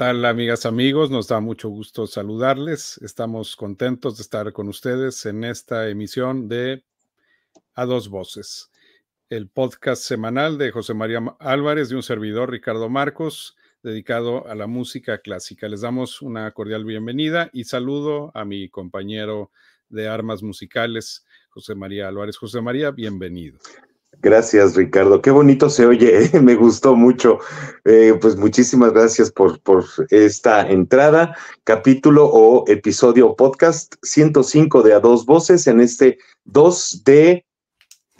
tal, amigas, amigos? Nos da mucho gusto saludarles. Estamos contentos de estar con ustedes en esta emisión de A Dos Voces, el podcast semanal de José María Álvarez, y un servidor, Ricardo Marcos, dedicado a la música clásica. Les damos una cordial bienvenida y saludo a mi compañero de armas musicales, José María Álvarez. José María, bienvenido. Gracias, Ricardo. Qué bonito se oye, eh, me gustó mucho. Eh, pues muchísimas gracias por, por, esta entrada, capítulo o episodio podcast 105 de A Dos Voces en este 2 de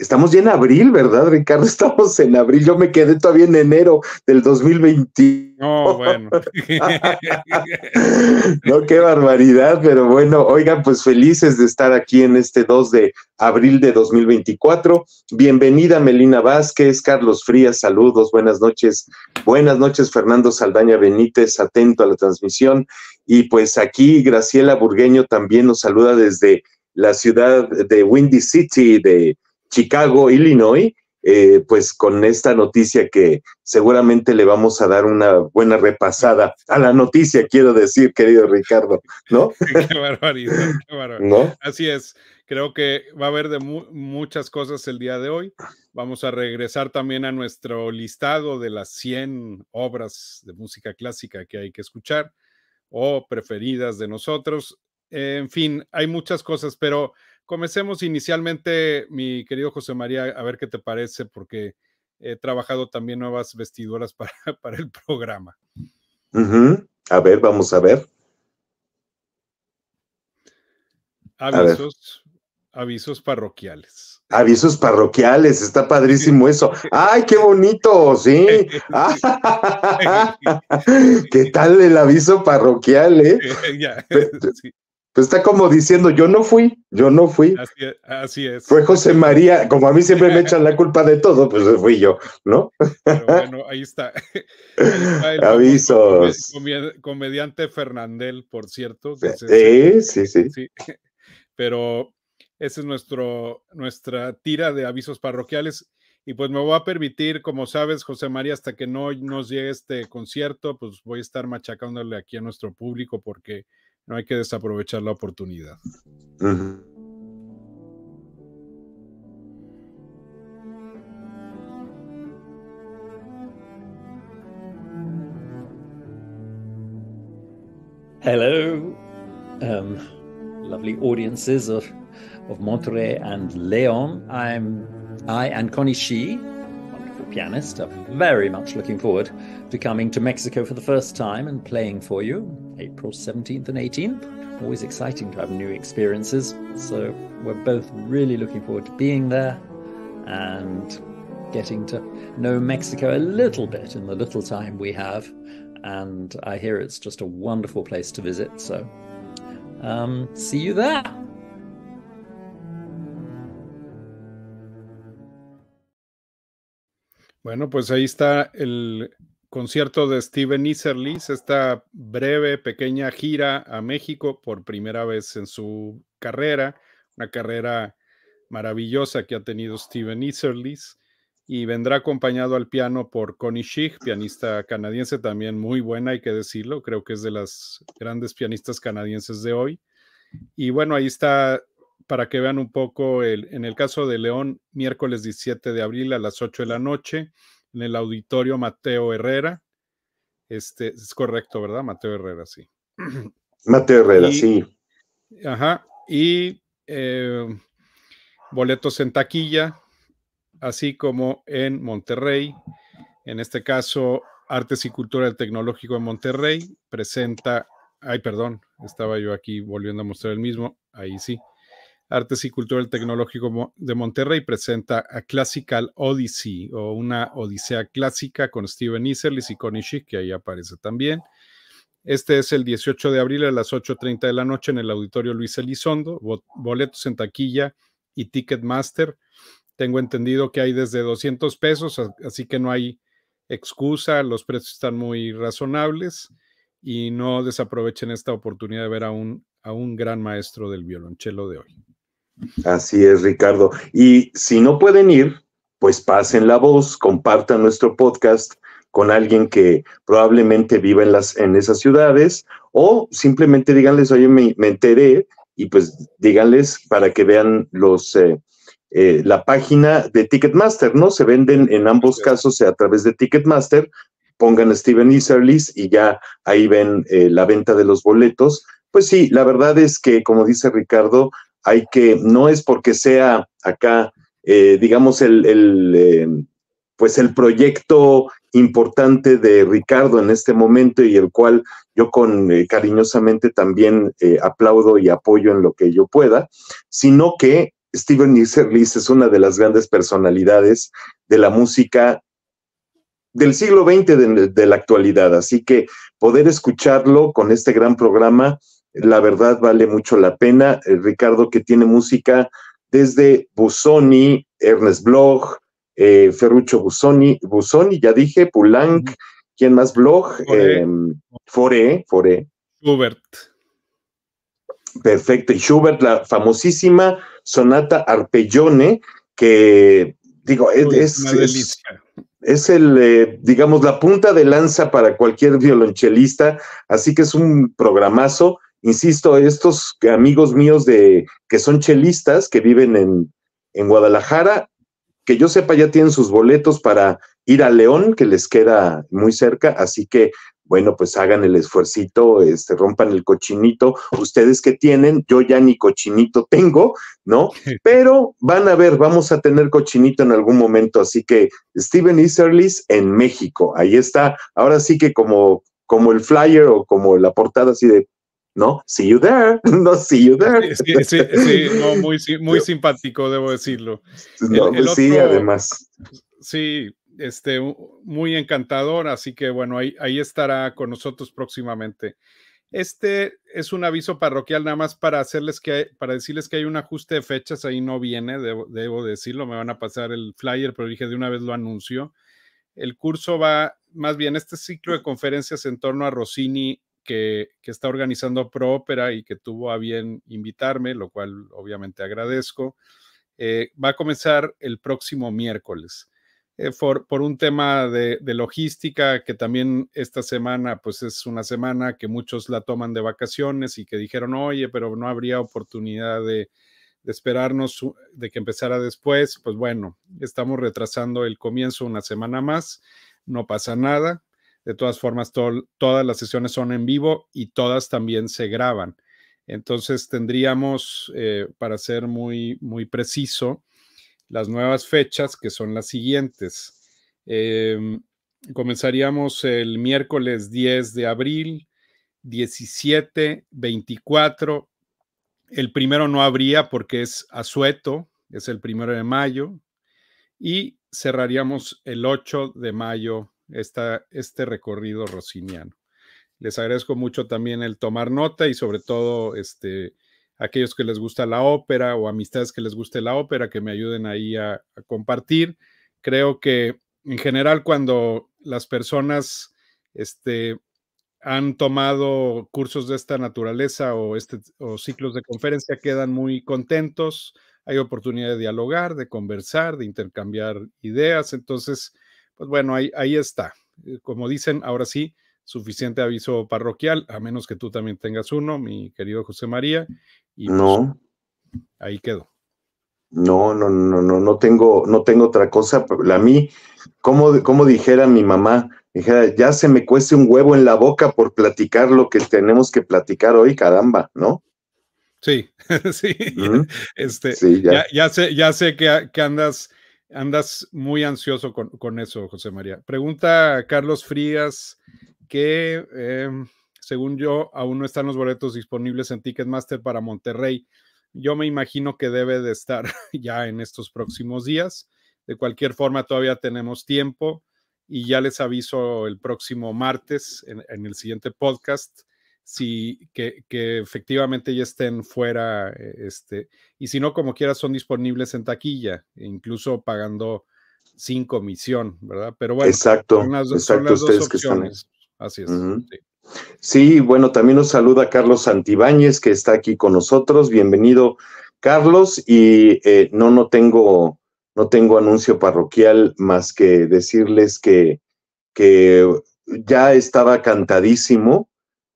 Estamos ya en abril, ¿verdad, Ricardo? Estamos en abril. Yo me quedé todavía en enero del 2021. Oh, bueno. no, qué barbaridad, pero bueno, oigan, pues felices de estar aquí en este 2 de abril de 2024. Bienvenida, Melina Vázquez, Carlos Frías, saludos, buenas noches. Buenas noches, Fernando Saldaña Benítez, atento a la transmisión. Y pues aquí Graciela Burgueño también nos saluda desde la ciudad de Windy City de Chicago, Illinois, eh, pues con esta noticia que seguramente le vamos a dar una buena repasada a la noticia, quiero decir, querido Ricardo, ¿no? qué barbaridad, qué barbaridad. Así es, creo que va a haber de muchas cosas el día de hoy. Vamos a regresar también a nuestro listado de las 100 obras de música clásica que hay que escuchar o preferidas de nosotros. En fin, hay muchas cosas, pero Comencemos inicialmente, mi querido José María, a ver qué te parece, porque he trabajado también nuevas vestiduras para, para el programa. A ver, vamos a ver. Avisos, avisos parroquiales. Avisos parroquiales, está padrísimo eso. ¡Ay, qué bonito! Sí. ¿Qué tal el aviso parroquial, eh? Pues está como diciendo, yo no fui, yo no fui. Así es. Fue José María, como a mí siempre me echan la culpa de todo, pues fui yo, ¿no? bueno, ahí está. Avisos. Pues, comediante Fernandel, por cierto. sí, sí, sí, Pero esa es nuestro, nuestra tira de avisos parroquiales. Y pues me voy a permitir, como sabes, José María, hasta que no nos llegue este concierto, pues voy a estar machacándole aquí a nuestro público porque No hay que desaprovechar la oportunidad. Uh -huh. Hello, um, lovely audiences of, of Monterey and Leon. I'm I and Connie Shi, wonderful pianist, are very much looking forward to coming to Mexico for the first time and playing for you. April 17th and 18th. Always exciting to have new experiences. So we're both really looking forward to being there and getting to know Mexico a little bit in the little time we have. And I hear it's just a wonderful place to visit. So um, see you there. Bueno, pues ahí está el concierto de Steven Iserlis, esta breve, pequeña gira a México por primera vez en su carrera, una carrera maravillosa que ha tenido Steven Iserlis, y vendrá acompañado al piano por Connie Schick, pianista canadiense también muy buena, hay que decirlo, creo que es de las grandes pianistas canadienses de hoy. Y bueno, ahí está para que vean un poco, el, en el caso de León, miércoles 17 de abril a las 8 de la noche, en el auditorio Mateo Herrera. Este, es correcto, ¿verdad? Mateo Herrera, sí. Mateo Herrera, sí. Ajá. Y eh, boletos en taquilla, así como en Monterrey. En este caso, Artes y Cultura del Tecnológico de Monterrey presenta, ay, perdón, estaba yo aquí volviendo a mostrar el mismo, ahí sí. Artes y Cultura Tecnológico de Monterrey presenta a Classical Odyssey o una Odisea clásica con Steven Iserlis y con que ahí aparece también. Este es el 18 de abril a las 8.30 de la noche en el auditorio Luis Elizondo, boletos en taquilla y Ticketmaster. Tengo entendido que hay desde 200 pesos, así que no hay excusa, los precios están muy razonables y no desaprovechen esta oportunidad de ver a un gran maestro del violonchelo de hoy. Así es, Ricardo. Y si no pueden ir, pues pasen la voz, compartan nuestro podcast con alguien que probablemente viva en, las, en esas ciudades o simplemente díganles, oye, me, me enteré y pues díganles para que vean los, eh, eh, la página de Ticketmaster, ¿no? Se venden en ambos casos a través de Ticketmaster, pongan Steven Iserlis y ya ahí ven eh, la venta de los boletos. Pues sí, la verdad es que, como dice Ricardo, hay que, no es porque sea acá, eh, digamos, el, em, pues el proyecto importante de Ricardo en este momento y el cual yo con eh, cariñosamente también eh, aplaudo y apoyo en lo que yo pueda, sino que Steven Nisserlis es una de las grandes personalidades de la música del siglo XX de, la actualidad. Así que poder escucharlo con este gran programa la verdad vale mucho la pena. Eh, Ricardo que tiene música desde Busoni, Ernest Bloch, eh, Ferruccio Busoni, Busoni, ya dije, Poulenc, ¿quién más? Bloch, em, Foré. Foré, Schubert. Perfecto, y Schubert, la famosísima sonata Arpeggione, que digo, es, es, el, eh, digamos, la punta de lanza para cualquier violonchelista, así que es un programazo Insisto, estos amigos míos de que son chelistas, que viven en, Guadalajara, que yo sepa ya tienen sus boletos para ir a León, que les queda muy cerca, así que bueno, pues hagan el esfuercito, este, rompan el cochinito, ustedes que tienen, yo ya ni cochinito tengo, ¿no? Pero van a ver, vamos a tener cochinito en algún momento, así que Steven Easterlis en México, ahí está, ahora sí que como, como el flyer o como la portada así de ¿no? See you there, no see you there. Sí, sí muy, simpático, debo decirlo. Pues sí, además. Sí, este, muy encantador, así que bueno, ahí, estará con nosotros próximamente. Este es un aviso parroquial nada más para hacerles que para decirles que hay un ajuste de fechas, ahí no viene, debo, debo decirlo, me van a pasar el flyer, pero dije de una vez lo anuncio. El curso va, más bien, este ciclo de conferencias en torno a Rossini que, está organizando Pro Opera y que tuvo a bien invitarme, lo cual obviamente agradezco. Eh, va a comenzar el próximo miércoles. Eh, por un tema de, logística, que también esta semana, pues es una semana que muchos la toman de vacaciones y que dijeron, oye, pero no habría oportunidad de esperarnos de que empezara después. Pues bueno, estamos retrasando el comienzo una semana más, no pasa nada. De todas formas, todas las sesiones son en vivo y todas también se graban. Entonces tendríamos, eh, para ser muy, muy preciso, las nuevas fechas que son las siguientes. Em, comenzaríamos el miércoles 10 de abril, 17, 24. El primero no habría porque es asueto, es el primero de mayo. Y cerraríamos el 8 de mayo este recorrido rosiniano. Les agradezco mucho también el tomar nota y sobre todo este, aquellos que les gusta la ópera o amistades que les guste la ópera, que me ayuden ahí a, compartir. Creo que en general cuando las personas este, han tomado cursos de esta naturaleza o, este, o ciclos de conferencia quedan muy contentos. Hay oportunidad de dialogar, de conversar, de intercambiar ideas. Entonces, pues bueno, ahí, ahí está. Eh, como dicen, ahora sí, suficiente aviso parroquial, a menos que tú también tengas uno, mi querido José María. Y pues, no. ahí quedó. No, no, no, no, no tengo, no tengo otra cosa. A mí, como, como dijera mi mamá, dijera, ya se me cueste un huevo en la boca por platicar lo que tenemos que platicar hoy, caramba, ¿no? Sí, sí, este, ya. Ya, sé, ya sé que andas Andas muy ansioso con, eso, José María. Pregunta a Carlos Frías que, em, según yo, aún no están los boletos disponibles en Ticketmaster para Monterrey. Yo me imagino que debe de estar ya en estos próximos días. De cualquier forma, todavía tenemos tiempo y ya les aviso el próximo martes en el siguiente podcast si, que, efectivamente ya estén fuera, e, este, y si no, como quieras, son disponibles en taquilla, e incluso pagando sin comisión, ¿verdad? Pero bueno, exacto, son las, exacto, dos Que están Así es. sí. bueno, también nos saluda Carlos Santibáñez, que está aquí con nosotros. Bienvenido, Carlos. Y eh, no, no tengo, no tengo anuncio parroquial más que decirles que, que ya estaba cantadísimo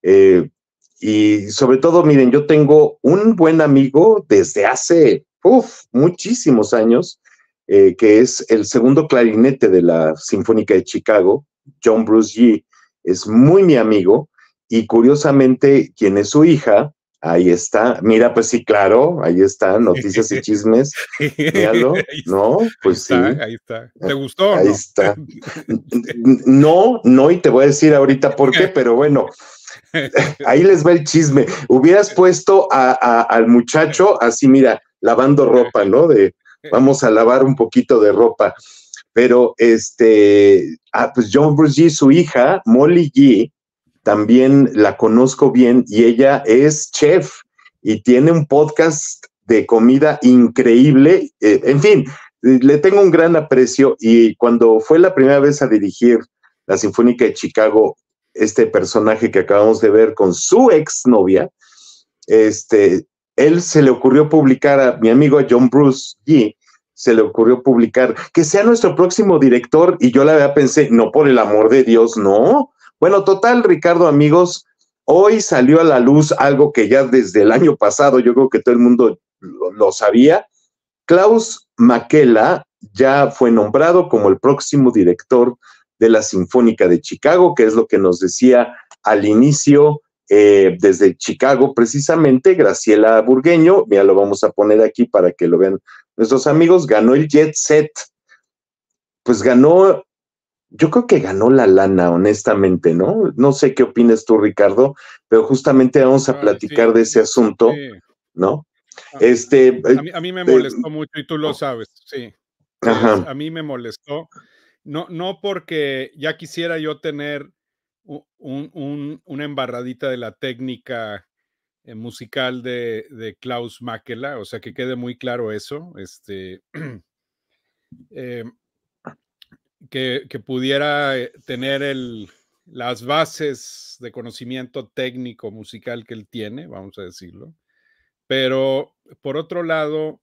eh, y sobre todo, miren, yo tengo un buen amigo desde hace muchísimos años, eh, que es el segundo clarinete de la Sinfónica de Chicago, John Bruce Yee, es muy mi amigo y curiosamente quien es su hija, ahí está, mira, pues sí, claro, ahí está, noticias y chismes, míralo, ¿no? Pues sí. Ahí está, ¿te gustó? Ahí no? está. No, no, y te voy a decir ahorita por qué, pero bueno, Ahí les va el chisme. Hubieras puesto al muchacho así, mira, lavando ropa, ¿no? De vamos a lavar un poquito de ropa. Pero este, ah, pues John Bruce G, su hija, Molly G, también la conozco bien y ella es chef y tiene un podcast de comida increíble. Eh, en fin, le tengo un gran aprecio y cuando fue la primera vez a dirigir la Sinfónica de Chicago este personaje que acabamos de ver con su exnovia, este, él se le ocurrió publicar a mi amigo John Bruce G, se le ocurrió publicar que sea nuestro próximo director y yo la verdad pensé, no por el amor de Dios, no. Bueno, total, Ricardo, amigos, hoy salió a la luz algo que ya desde el año pasado yo creo que todo el mundo lo, sabía. Klaus Maquela ya fue nombrado como el próximo director de la Sinfónica de Chicago, que es lo que nos decía al inicio eh, desde Chicago precisamente, Graciela Burgueño, ya lo vamos a poner aquí para que lo vean nuestros amigos, ganó el Jet Set, pues ganó, yo creo que ganó la lana, honestamente, ¿no? No sé qué opinas tú, Ricardo, pero justamente vamos a platicar de ese asunto, ¿no? Ah, este, a mí, me eh, molestó mucho y tú lo sabes, sí. A mí me molestó no, porque ya quisiera yo tener un, una embarradita de la técnica eh, musical de, Klaus Makela, o sea que quede muy claro eso, este, eh, que, pudiera eh, tener el, las bases de conocimiento técnico musical que él tiene, vamos a decirlo, pero por otro lado,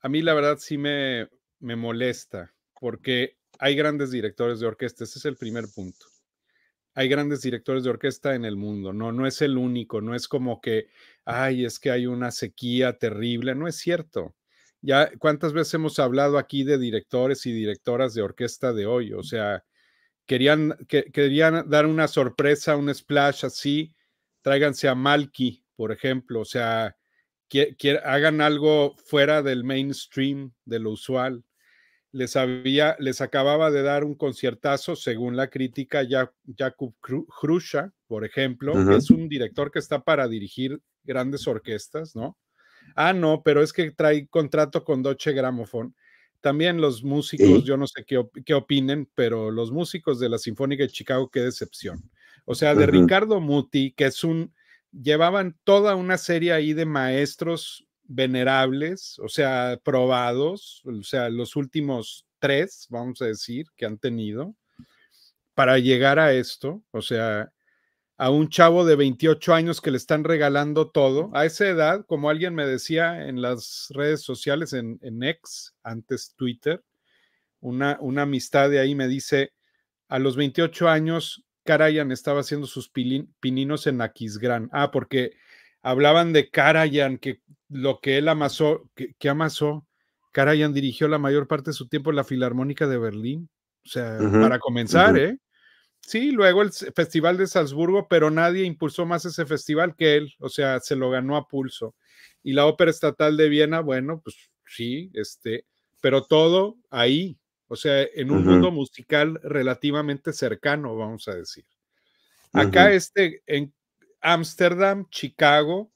a mí la verdad sí me, me molesta, porque hay grandes directores de orquesta, ese es el primer punto. Hay grandes directores de orquesta en el mundo, no, no es el único, no es como que, ay, es que hay una sequía terrible, no es cierto. Ya, ¿cuántas veces hemos hablado aquí de directores y directoras de orquesta de hoy? O sea, querían, que, querían dar una sorpresa, un splash así, tráiganse a Malky, por ejemplo, o sea, hagan algo fuera del mainstream, de lo usual les, había, les acababa de dar un conciertazo, según la crítica, Jakub Krusha, por ejemplo, es un director que está para dirigir grandes orquestas, ¿no? Ah, no, pero es que trae contrato con Deutsche Grammophon. También los músicos, yo no sé qué, opinen, pero los músicos de la Sinfónica de Chicago, qué decepción. O sea, de Ricardo Muti, que es un, llevaban toda una serie ahí de maestros venerables, o sea, probados, o sea, los últimos tres, vamos a decir, que han tenido para llegar a esto, o sea, a un chavo de 28 años que le están regalando todo, a esa edad, como alguien me decía en las redes sociales, en, ex, antes Twitter, una, una amistad de ahí me dice, a los 28 años, Karayan estaba haciendo sus pininos en Aquisgrán. Ah, porque hablaban de Karayan, que lo que él amasó, que, amasó, Karajan dirigió la mayor parte de su tiempo en la Filarmónica de Berlín. O sea, para comenzar, ¿eh? Sí, luego el Festival de Salzburgo, pero nadie impulsó más ese festival que él, o sea, se lo ganó a pulso. Y la Ópera Estatal de Viena, bueno, pues sí, este, pero todo ahí, o sea, en un mundo musical relativamente cercano, vamos a decir. Acá este, en Ámsterdam, Chicago,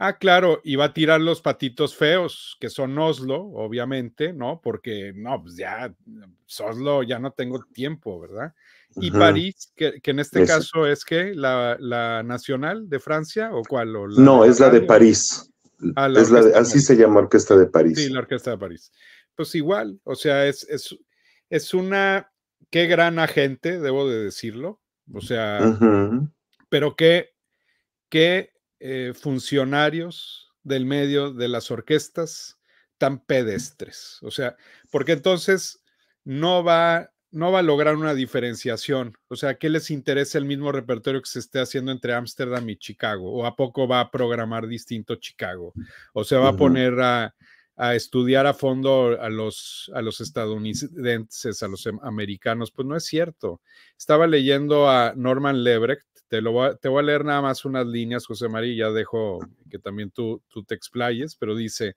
Ah, claro, iba a tirar los patitos feos, que son Oslo, obviamente, ¿no? Porque no, pues ya, pues, Oslo ya no tengo tiempo, ¿verdad? Y París, que, en este caso es que la, nacional de Francia o cuál? O no, es la de París. Ah, así se llama Orquesta de París. Sí, la Orquesta de París. Pues igual, o sea, es, es, una, qué gran agente, debo de decirlo, o sea, pero qué, qué eh, funcionarios del medio de las orquestas tan pedestres. O sea, porque entonces no va, no va a lograr una diferenciación. O sea, ¿qué les interesa el mismo repertorio que se esté haciendo entre Ámsterdam y Chicago? ¿O a poco va a programar distinto Chicago? ¿O se va a poner a, a, estudiar a fondo a los, a los estadounidenses, a los americanos? Pues no es cierto. Estaba leyendo a Norman Lebrecht, te, lo voy a, a leer nada más unas líneas, José María, y ya dejo que también tú, tú te explayes, pero dice,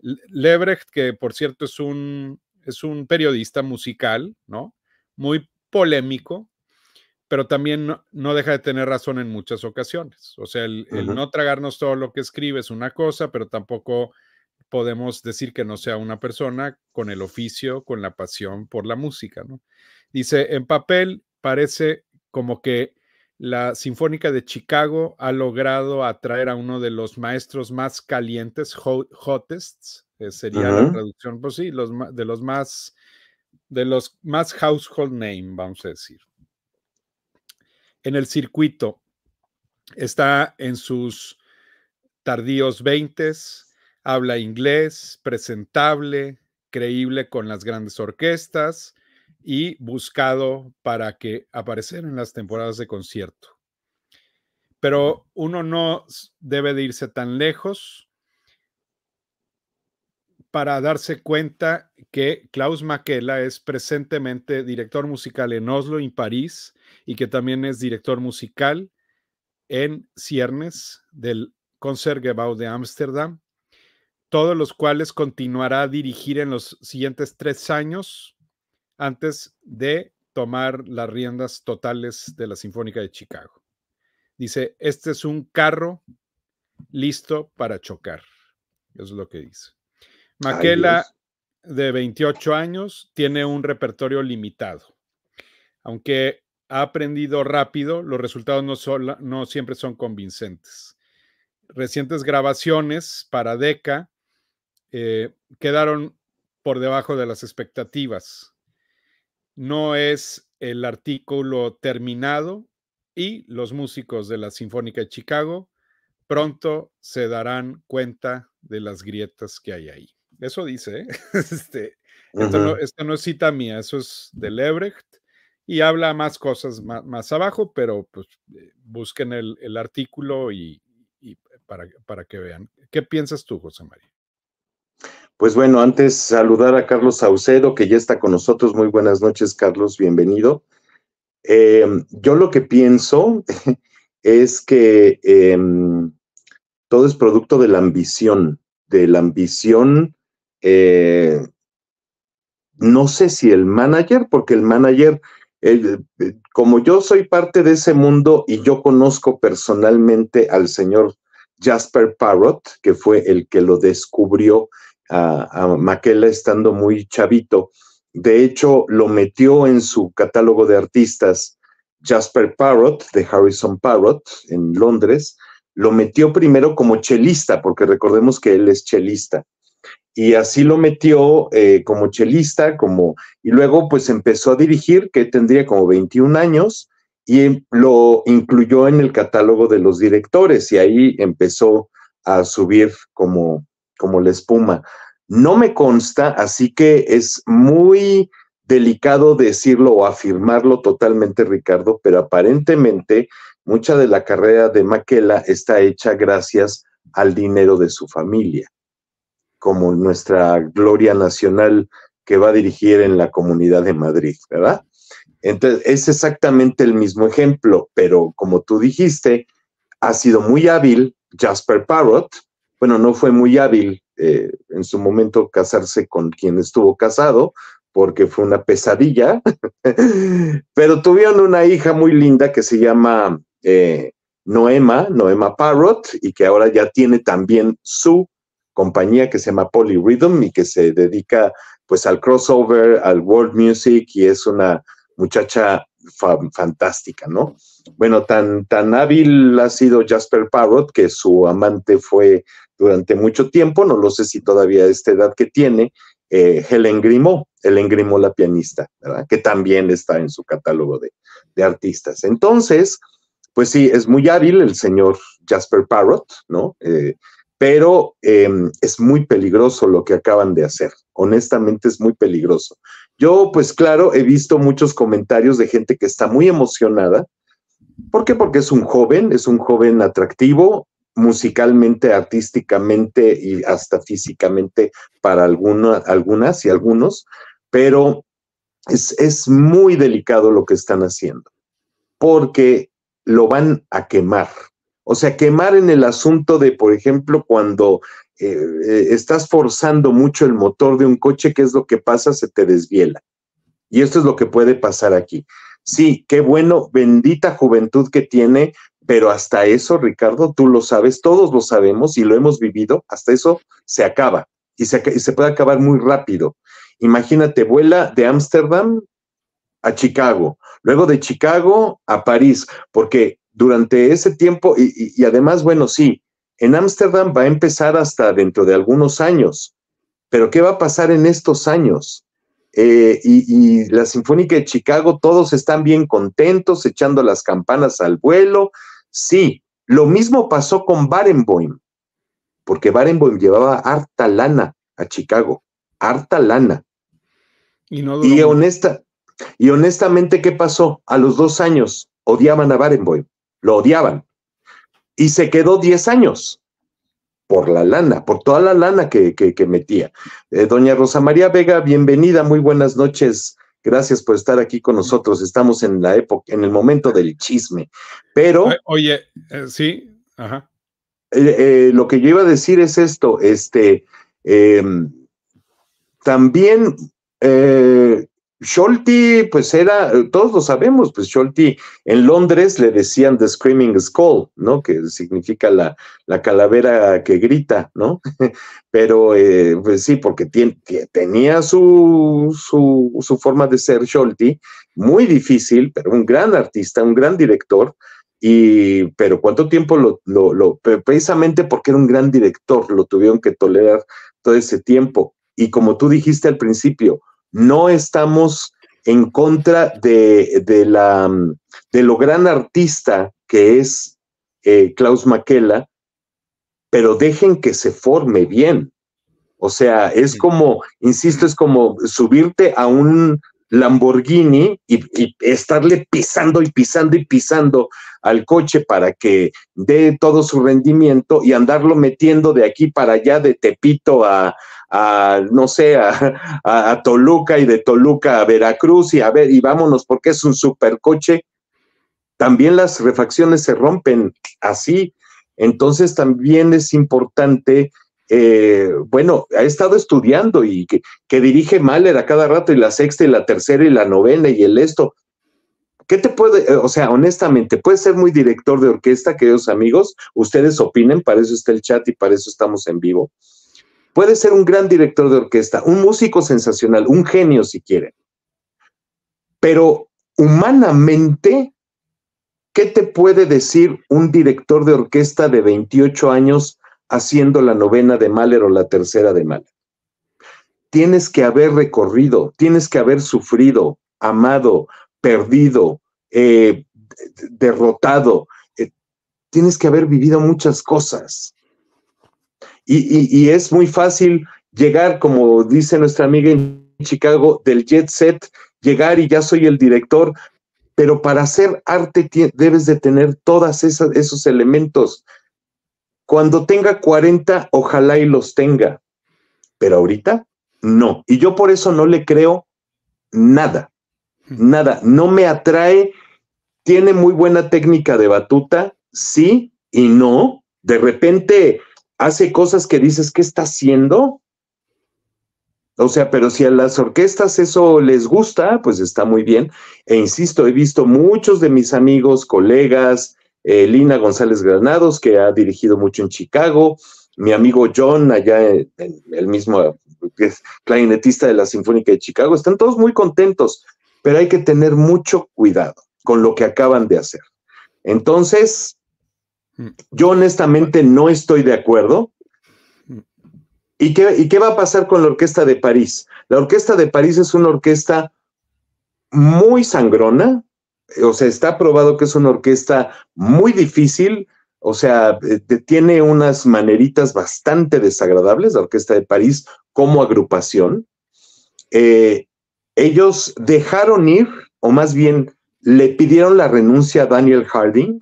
Lebrecht, que por cierto es un, es un periodista musical, ¿no? Muy polémico, pero también no, deja de tener razón en muchas ocasiones. O sea, el, no tragarnos todo lo que escribe es una cosa, pero tampoco podemos decir que no sea una persona con el oficio, con la pasión por la música, ¿no? Dice, en papel parece como que la Sinfónica de Chicago ha logrado atraer a uno de los maestros más calientes, hottest, eh, sería la traducción, pues sí, de los más, de los más household name, vamos a decir. En el circuito está en sus tardíos veintes, habla inglés, presentable, creíble con las grandes orquestas, y buscado para que apareciera en las temporadas de concierto. Pero uno no debe de irse tan lejos para darse cuenta que Klaus Maquela es presentemente director musical en Oslo y París y que también es director musical en Ciernes del Concertgebouw de Ámsterdam, todos los cuales continuará a dirigir en los siguientes tres años antes de tomar las riendas totales de la Sinfónica de Chicago. Dice, este es un carro listo para chocar. Eso es lo que dice. Maquela, de 28 años, tiene un repertorio limitado. Aunque ha aprendido rápido, los resultados no, siempre son convincentes. Recientes grabaciones para DECA eh, quedaron por debajo de las expectativas no es el artículo terminado y los músicos de la Sinfónica de Chicago pronto se darán cuenta de las grietas que hay ahí. Eso dice, ¿eh? este, esto, no, es cita mía, eso es de Lebrecht y habla más cosas más, abajo, pero pues eh, busquen el, artículo y, eh, para, para que vean. ¿Qué piensas tú, José María? Pues bueno, antes saludar a Carlos Saucedo, que ya está con nosotros. Muy buenas noches, Carlos, bienvenido. Eh, yo lo que pienso es que em, todo es producto de la ambición, de la ambición, eh, no sé si el manager, porque el manager, eh, como yo soy parte de ese mundo y yo conozco personalmente al señor Jasper Parrot, que fue el que lo descubrió, a, Maquela estando muy chavito. De hecho, lo metió en su catálogo de artistas Jasper Parrott, de Harrison Parrott, en Londres. Lo metió primero como chelista, porque recordemos que él es chelista. Y así lo metió eh, como chelista, como, y luego pues empezó a dirigir, que tendría como 21 años, y em, lo incluyó en el catálogo de los directores, y ahí empezó a subir como como la espuma. No me consta, así que es muy delicado decirlo o afirmarlo totalmente, Ricardo, pero aparentemente mucha de la carrera de Maquela está hecha gracias al dinero de su familia, como nuestra gloria nacional que va a dirigir en la Comunidad de Madrid, ¿verdad? Entonces, es exactamente el mismo ejemplo, pero como tú dijiste, ha sido muy hábil Jasper Parrot, bueno, no fue muy hábil eh, en su momento casarse con quien estuvo casado, porque fue una pesadilla, pero tuvieron una hija muy linda que se llama eh, Noema, Noema Parrot, y que ahora ya tiene también su compañía que se llama Polyrhythm y que se dedica pues al crossover, al world music y es una muchacha fantástica, ¿no? Bueno, tan, tan hábil ha sido Jasper Parrot que su amante fue durante mucho tiempo, no lo sé si todavía a esta edad que tiene, eh, Helen Grimaud, Helen Grimaud la pianista, que también está en su catálogo de, artistas. Entonces, pues sí, es muy hábil el señor Jasper Parrot, ¿no? Eh, pero em, es muy peligroso lo que acaban de hacer, honestamente es muy peligroso. Yo, pues claro, he visto muchos comentarios de gente que está muy emocionada. ¿Por qué? Porque es un joven, es un joven atractivo, musicalmente, artísticamente y hasta físicamente para algunas y algunos, pero es, muy delicado lo que están haciendo, porque lo van a quemar. O sea, quemar en el asunto de, por ejemplo, cuando eh, eh, estás forzando mucho el motor de un coche, ¿qué es lo que pasa? Se te desviela. Y esto es lo que puede pasar aquí. Sí, qué bueno, bendita juventud que tiene, pero hasta eso, Ricardo, tú lo sabes, todos lo sabemos y lo hemos vivido, hasta eso se acaba y se, puede acabar muy rápido. Imagínate, vuela de Ámsterdam a Chicago, luego de Chicago a París, porque durante ese tiempo, y, además, bueno, sí, en Ámsterdam va a empezar hasta dentro de algunos años, pero ¿qué va a pasar en estos años? Eh, y, la Sinfónica de Chicago, todos están bien contentos, echando las campanas al vuelo, Sí, lo mismo pasó con Barenboim, porque Barenboim llevaba harta lana a Chicago, harta lana. Y, honesta, y honestamente, ¿qué pasó? A los dos años odiaban a Barenboim, lo odiaban. Y se quedó 10 años por la lana, por toda la lana que, metía. Eh, doña Rosa María Vega, bienvenida, muy buenas noches Gracias por estar aquí con nosotros. Estamos en la época, en el momento del chisme. Pero. Oye, eh, sí, ajá. Eh, eh, lo que yo iba a decir es esto: este em, también Scholti, pues era, todos lo sabemos, pues Scholti en Londres le decían The Screaming Skull, ¿no? Que significa la, calavera que grita, ¿no? Pero eh, pues sí, porque tenía su, forma de ser Scholti, muy difícil, pero un gran artista, un gran director, y pero cuánto tiempo lo precisamente porque era un gran director, lo tuvieron que tolerar todo ese tiempo. Y como tú dijiste al principio, no estamos en contra de, de, la, de lo gran artista que es eh, Klaus Maquela, pero dejen que se forme bien. O sea, es como, insisto, es como subirte a un Lamborghini y, y, estarle pisando y pisando y pisando al coche para que dé todo su rendimiento y andarlo metiendo de aquí para allá, de Tepito a, a, no sé, a, Toluca y de Toluca a Veracruz y a ver, y vámonos porque es un supercoche. También las refacciones se rompen así. Entonces también es importante, eh, bueno, ha estado estudiando y que, dirige Mahler a cada rato y la sexta y la tercera y la novena y el esto. ¿Qué te puede, eh, o sea, honestamente, puede ser muy director de orquesta, queridos amigos? Ustedes opinen, para eso está el chat y para eso estamos en vivo. Puede ser un gran director de orquesta, un músico sensacional, un genio si quieren. Pero humanamente, ¿qué te puede decir un director de orquesta de 28 años haciendo la novena de Mahler o la tercera de Mahler? Tienes que haber recorrido, tienes que haber sufrido, amado, perdido, eh, derrotado, eh, tienes que haber vivido muchas cosas y, es muy fácil llegar, como dice nuestra amiga en Chicago, del jet set, llegar y ya soy el director, pero para hacer arte debes de tener todos esos elementos. Cuando tenga 40, ojalá y los tenga, pero ahorita no. Y yo por eso no le creo nada, nada, no me atrae. Tiene muy buena técnica de batuta, sí y no. De repente hace cosas que dices, ¿qué está haciendo? O sea, pero si a las orquestas eso les gusta, pues está muy bien. E insisto, he visto muchos de mis amigos, colegas, eh, Lina González Granados, que ha dirigido mucho en Chicago, mi amigo John, allá, el mismo clarinetista de la Sinfónica de Chicago, están todos muy contentos, pero hay que tener mucho cuidado con lo que acaban de hacer. Entonces, yo honestamente no estoy de acuerdo. ¿Y qué, va a pasar con la Orquesta de París? La Orquesta de París es una orquesta muy sangrona, o sea, está probado que es una orquesta muy difícil, o sea, eh, tiene unas maneritas bastante desagradables, la Orquesta de París como agrupación. Eh, ellos dejaron ir, o más bien le pidieron la renuncia a Daniel Harding,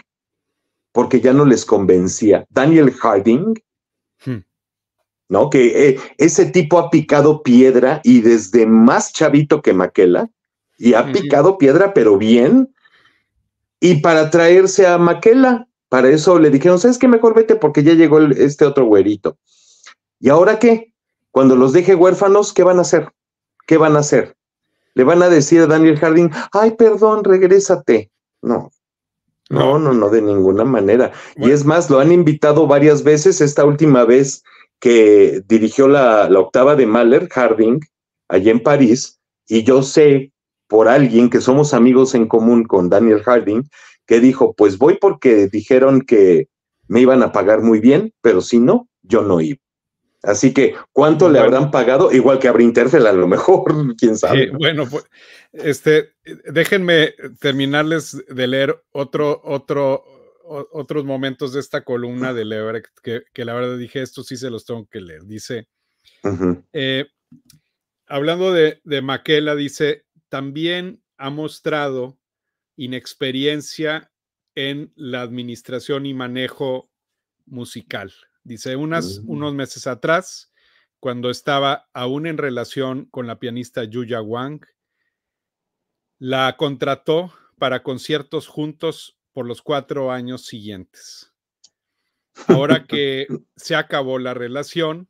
porque ya no les convencía. Daniel Harding, hmm. ¿no? Que eh, ese tipo ha picado piedra y desde más chavito que Maquela, y ha picado piedra, pero bien, y para traerse a Maquela. Para eso le dijeron, ¿sabes qué? Mejor vete porque ya llegó este otro güerito. ¿Y ahora qué? Cuando los deje huérfanos, ¿qué van a hacer? ¿Qué van a hacer? Le van a decir a Daniel Harding, ay, perdón, regrésate. No, no, no, no, de ninguna manera. Y es más, lo han invitado varias veces. Esta última vez que dirigió la, octava de Mahler, Harding, allí en París, y yo sé por alguien que somos amigos en común con Daniel Harding, que dijo, pues voy porque dijeron que me iban a pagar muy bien, pero si no, yo no iba. Así que, ¿cuánto le habrán pagado? Igual que a Brinterfell, a lo mejor, quién sabe. bueno, pues, este, déjenme terminarles de leer otro, otro, otros momentos de esta columna de leer que, la verdad dije, esto sí se los tengo que leer. Dice, eh, hablando de, de Maquela, dice, también ha mostrado inexperiencia en la administración y manejo musical. Dice, unas, mm. unos meses atrás, cuando estaba aún en relación con la pianista Yuya Wang, la contrató para conciertos juntos por los cuatro años siguientes. Ahora que se acabó la relación,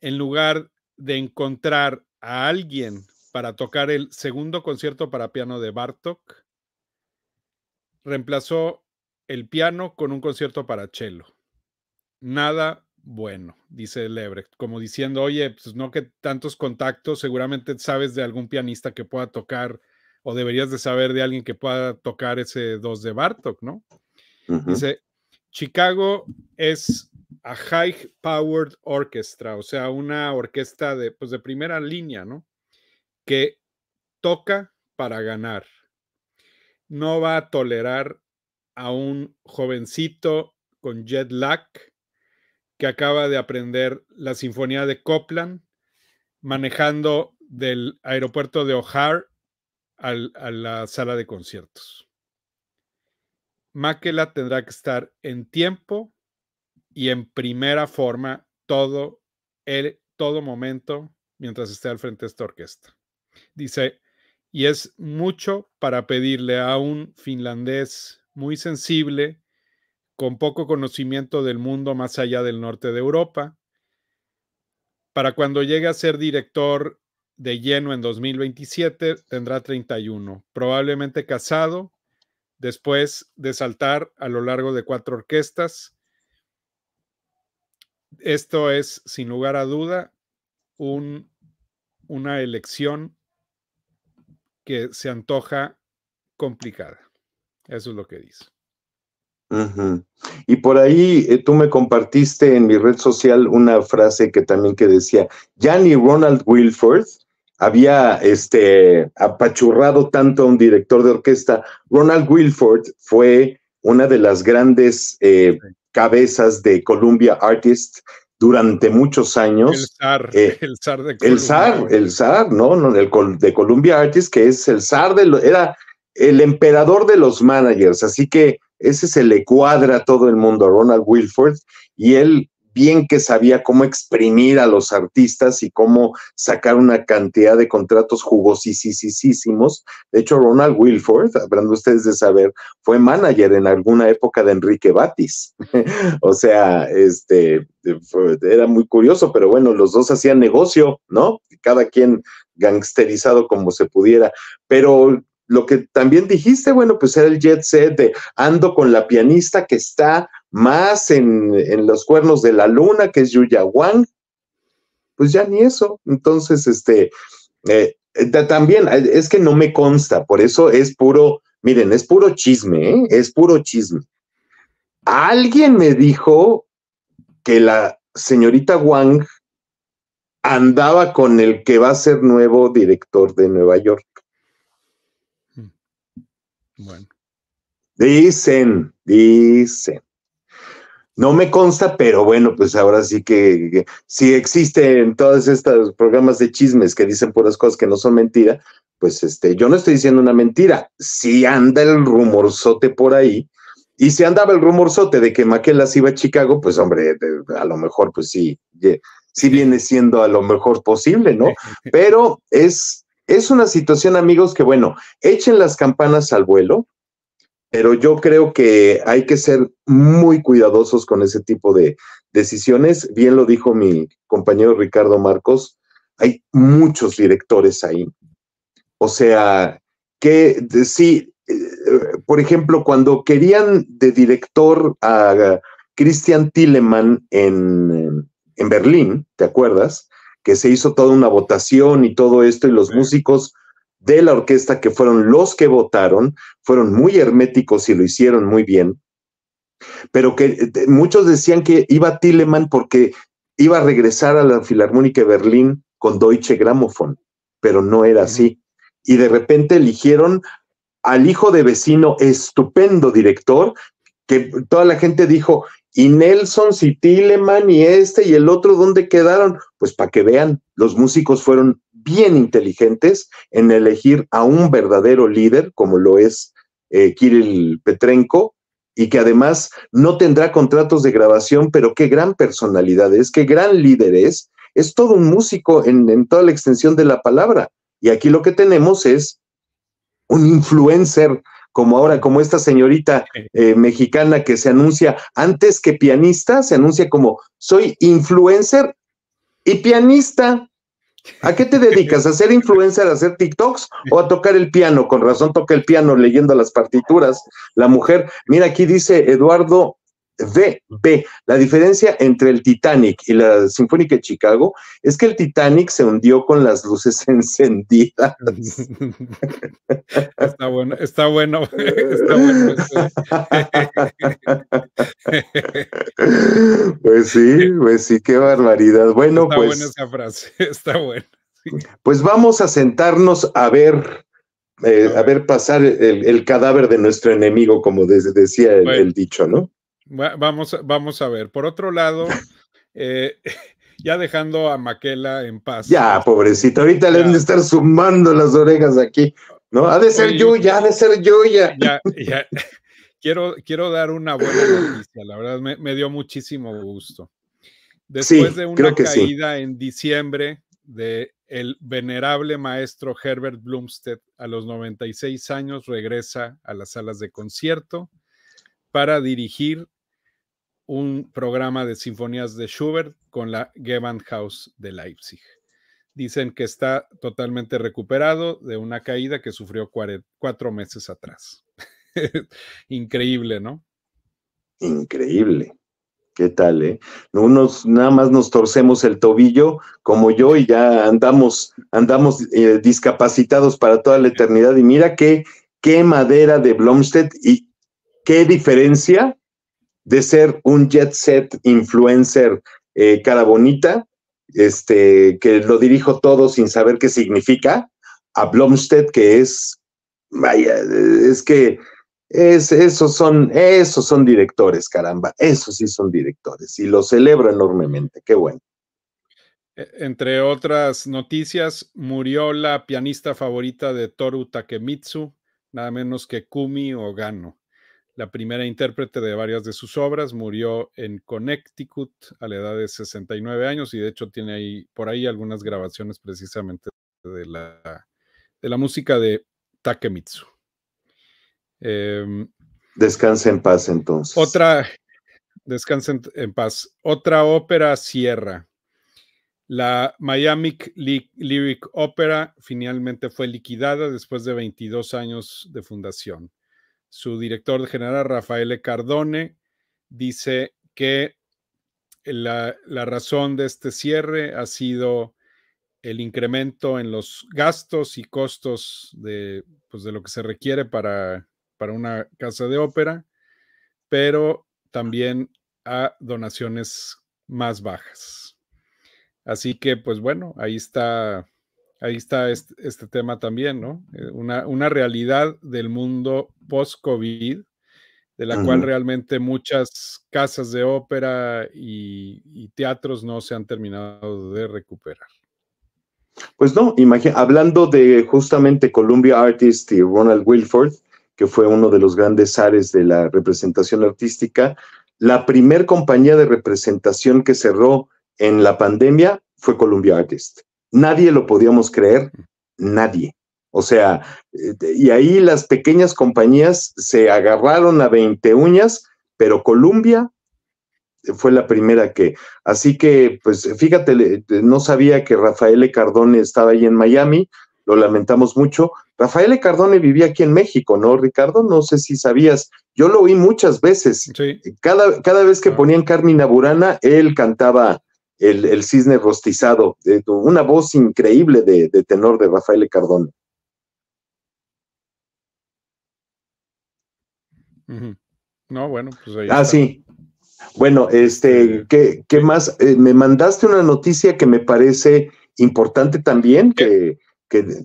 en lugar de encontrar a alguien para tocar el segundo concierto para piano de Bartok, reemplazó el piano con un concierto para cello. Nada bueno, dice Lebrecht, como diciendo, oye, pues no que tantos contactos, seguramente sabes de algún pianista que pueda tocar o deberías de saber de alguien que pueda tocar ese 2 de Bartok, ¿no? Dice, Chicago es a high powered orchestra, o sea, una orquesta de, pues, de primera línea, ¿no? Que toca para ganar. No va a tolerar a un jovencito con jet lag que acaba de aprender la sinfonía de Copland manejando del aeropuerto de O'Hare a la sala de conciertos. Makela tendrá que estar en tiempo y en primera forma todo el todo momento mientras esté al frente de esta orquesta. Dice, y es mucho para pedirle a un finlandés muy sensible, con poco conocimiento del mundo más allá del norte de Europa, para cuando llegue a ser director de lleno en 2027 tendrá 31, probablemente casado, después de saltar a lo largo de cuatro orquestas. Esto es, sin lugar a duda, un, una elección que se antoja complicada. Eso es lo que dice. Y por ahí eh, tú me compartiste en mi red social una frase que también que decía, ya Ronald Wilford había este, apachurrado tanto a un director de orquesta. Ronald Wilford fue una de las grandes eh, cabezas de Columbia Artists durante muchos años. El zar, eh, el zar de Columbia. El zar, ¿no? no el, de Columbia Artists, que es el zar, de era el emperador de los managers, así que ese se le cuadra a todo el mundo, a Ronald Wilford, y él bien que sabía cómo exprimir a los artistas y cómo sacar una cantidad de contratos jugosísimos. De hecho, Ronald Wilford, hablando ustedes de saber, fue manager en alguna época de Enrique Batis. o sea, este era muy curioso, pero bueno, los dos hacían negocio, ¿no? Cada quien gangsterizado como se pudiera. Pero lo que también dijiste, bueno, pues era el jet set de ando con la pianista que está más en, los cuernos de la luna, que es Yuya Wang. Pues ya ni eso. Entonces, este, eh, también eh, es que no me consta, por eso es puro, miren, es puro chisme, ¿eh? es puro chisme. Alguien me dijo que la señorita Wang andaba con el que va a ser nuevo director de Nueva York. Bueno. Dicen, dicen. No me consta, pero bueno, pues ahora sí que, si existen todos estos programas de chismes que dicen puras cosas que no son mentira, pues este, yo no estoy diciendo una mentira. Si anda el rumorzote por ahí, y si andaba el rumorzote de que Maquelas iba a Chicago, pues hombre, a lo mejor, pues sí, sí viene siendo a lo mejor posible, ¿no? Pero es es una situación, amigos, que bueno, echen las campanas al vuelo, pero yo creo que hay que ser muy cuidadosos con ese tipo de decisiones. Bien lo dijo mi compañero Ricardo Marcos, hay muchos directores ahí. O sea, que sí, eh, por ejemplo, cuando querían de director a Christian Tillemann en, en Berlín, ¿te acuerdas? que se hizo toda una votación y todo esto, y los músicos de la orquesta que fueron los que votaron, fueron muy herméticos y lo hicieron muy bien, pero que eh, muchos decían que iba Tilleman porque iba a regresar a la Filarmónica de Berlín con Deutsche Grammophon, pero no era así. Y de repente eligieron al hijo de vecino, estupendo director, que toda la gente dijo, y Nelson Citileman y este y el otro, ¿dónde quedaron? Pues para que vean, los músicos fueron bien inteligentes en elegir a un verdadero líder como lo es eh, Kirill Petrenko y que además no tendrá contratos de grabación, pero qué gran personalidad es, qué gran líder es, es todo un músico en, en toda la extensión de la palabra. Y aquí lo que tenemos es un influencer como ahora, como esta señorita eh, mexicana que se anuncia antes que pianista, se anuncia como soy influencer y pianista. ¿A qué te dedicas? ¿A ser influencer, a hacer TikToks o a tocar el piano? Con razón toca el piano leyendo las partituras. La mujer, mira, aquí dice Eduardo B. La diferencia entre el Titanic y la Sinfónica de Chicago es que el Titanic se hundió con las luces encendidas. Está bueno, está bueno. pues sí, pues sí, qué barbaridad. Bueno, está pues. buena esa frase, está bueno. Pues vamos a sentarnos a ver. Eh, a ver pasar el, cadáver de nuestro enemigo, como decía el dicho, ¿no? vamos, vamos a ver. Por otro lado, eh, ya dejando a Maquela en paz. Ya, pobrecito, ahorita le han de estar sumando las orejas aquí. No, ha de ser yo Yuya, ha de ser Yuya. Ya, ya. Quiero, quiero dar una buena noticia, la verdad me, dio muchísimo gusto. Después de una caída en diciembre de el venerable maestro Herbert Blumstedt a los 96 años regresa a las salas de concierto para dirigir un programa de sinfonías de Schubert con la Gewandhaus de Leipzig. Dicen que está totalmente recuperado de una caída que sufrió cuatro meses atrás. Increíble, ¿no? Increíble. ¿Qué tal, eh? nada más nos torcemos el tobillo como yo y ya andamos, andamos eh, discapacitados para toda la eternidad. Y mira qué, qué madera de Blomstedt y qué diferencia de ser un jet set influencer eh, cara bonita, este, que lo dirijo todo sin saber qué significa, a Blomstedt que es, vaya, es que es, esos, son, esos son directores, caramba, esos sí son directores y lo celebro enormemente, qué bueno. E-, entre otras noticias, murió la pianista favorita de Toru Takemitsu, nada menos que Kumi Ogano la primera intérprete de varias de sus obras, murió en Connecticut a la edad de 69 años y de hecho tiene ahí por ahí algunas grabaciones precisamente de la, de la música de Takemitsu. Em, descansa en paz entonces. Otra, descansen en paz. Otra ópera cierra. La Miami Lyric Opera finalmente fue liquidada después de 22 años de fundación su director general, Rafael e. Cardone, dice que la, razón de este cierre ha sido el incremento en los gastos y costos de, pues, de lo que se requiere para, para una casa de ópera, pero también a donaciones más bajas. Así que, pues bueno, ahí está ahí está este, tema también, ¿no? Eh, una, realidad del mundo post-COVID, de la cual realmente muchas casas de ópera y, teatros no se han terminado de recuperar. Pues no, imagina, hablando de justamente Columbia Artist y Ronald Wilford, que fue uno de los grandes ares de la representación artística, la primer compañía de representación que cerró en la pandemia fue Columbia Artist. Nadie lo podíamos creer, nadie. O sea, eh, y ahí las pequeñas compañías se agarraron a 20 uñas, pero Colombia fue la primera que. Así que, pues fíjate, no sabía que Rafael Cardone estaba ahí en Miami, lo lamentamos mucho. Rafael Cardone vivía aquí en México, ¿no, Ricardo? No sé si sabías. Yo lo oí muchas veces. Cada, cada vez que ah. ponían Carmina Burana, él cantaba el, cisne rostizado, una voz increíble de, tenor de Rafael Cardona. No, bueno, pues ahí. Ah, sí. Bueno, este, ¿qué, más? Eh, me mandaste una noticia que me parece importante también que,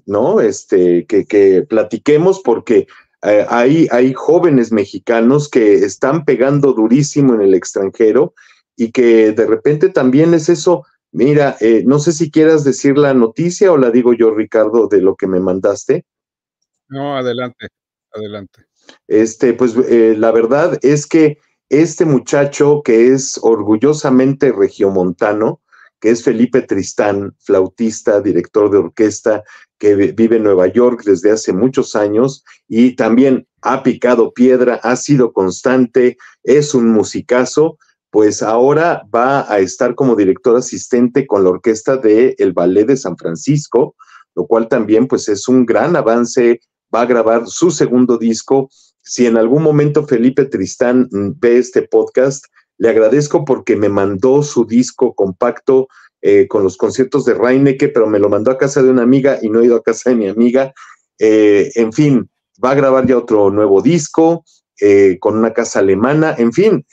¿no? Este, que, platiquemos porque eh, hay jóvenes mexicanos que están pegando durísimo en el extranjero y que de repente también es eso. Mira, eh, no sé si quieras decir la noticia o la digo yo, Ricardo, de lo que me mandaste. No, adelante, adelante. Este, pues eh, la verdad es que este muchacho que es orgullosamente regiomontano, que es Felipe Tristán, flautista, director de orquesta, que vive en Nueva York desde hace muchos años y también ha picado piedra, ha sido constante, es un musicazo pues ahora va a estar como director asistente con la orquesta del el Ballet de San Francisco, lo cual también pues es un gran avance, va a grabar su segundo disco. Si en algún momento Felipe Tristán mm, ve este podcast, le agradezco porque me mandó su disco compacto eh, con los conciertos de Reineke, pero me lo mandó a casa de una amiga y no he ido a casa de mi amiga. Eh, en fin, va a grabar ya otro nuevo disco eh, con una casa alemana, en fin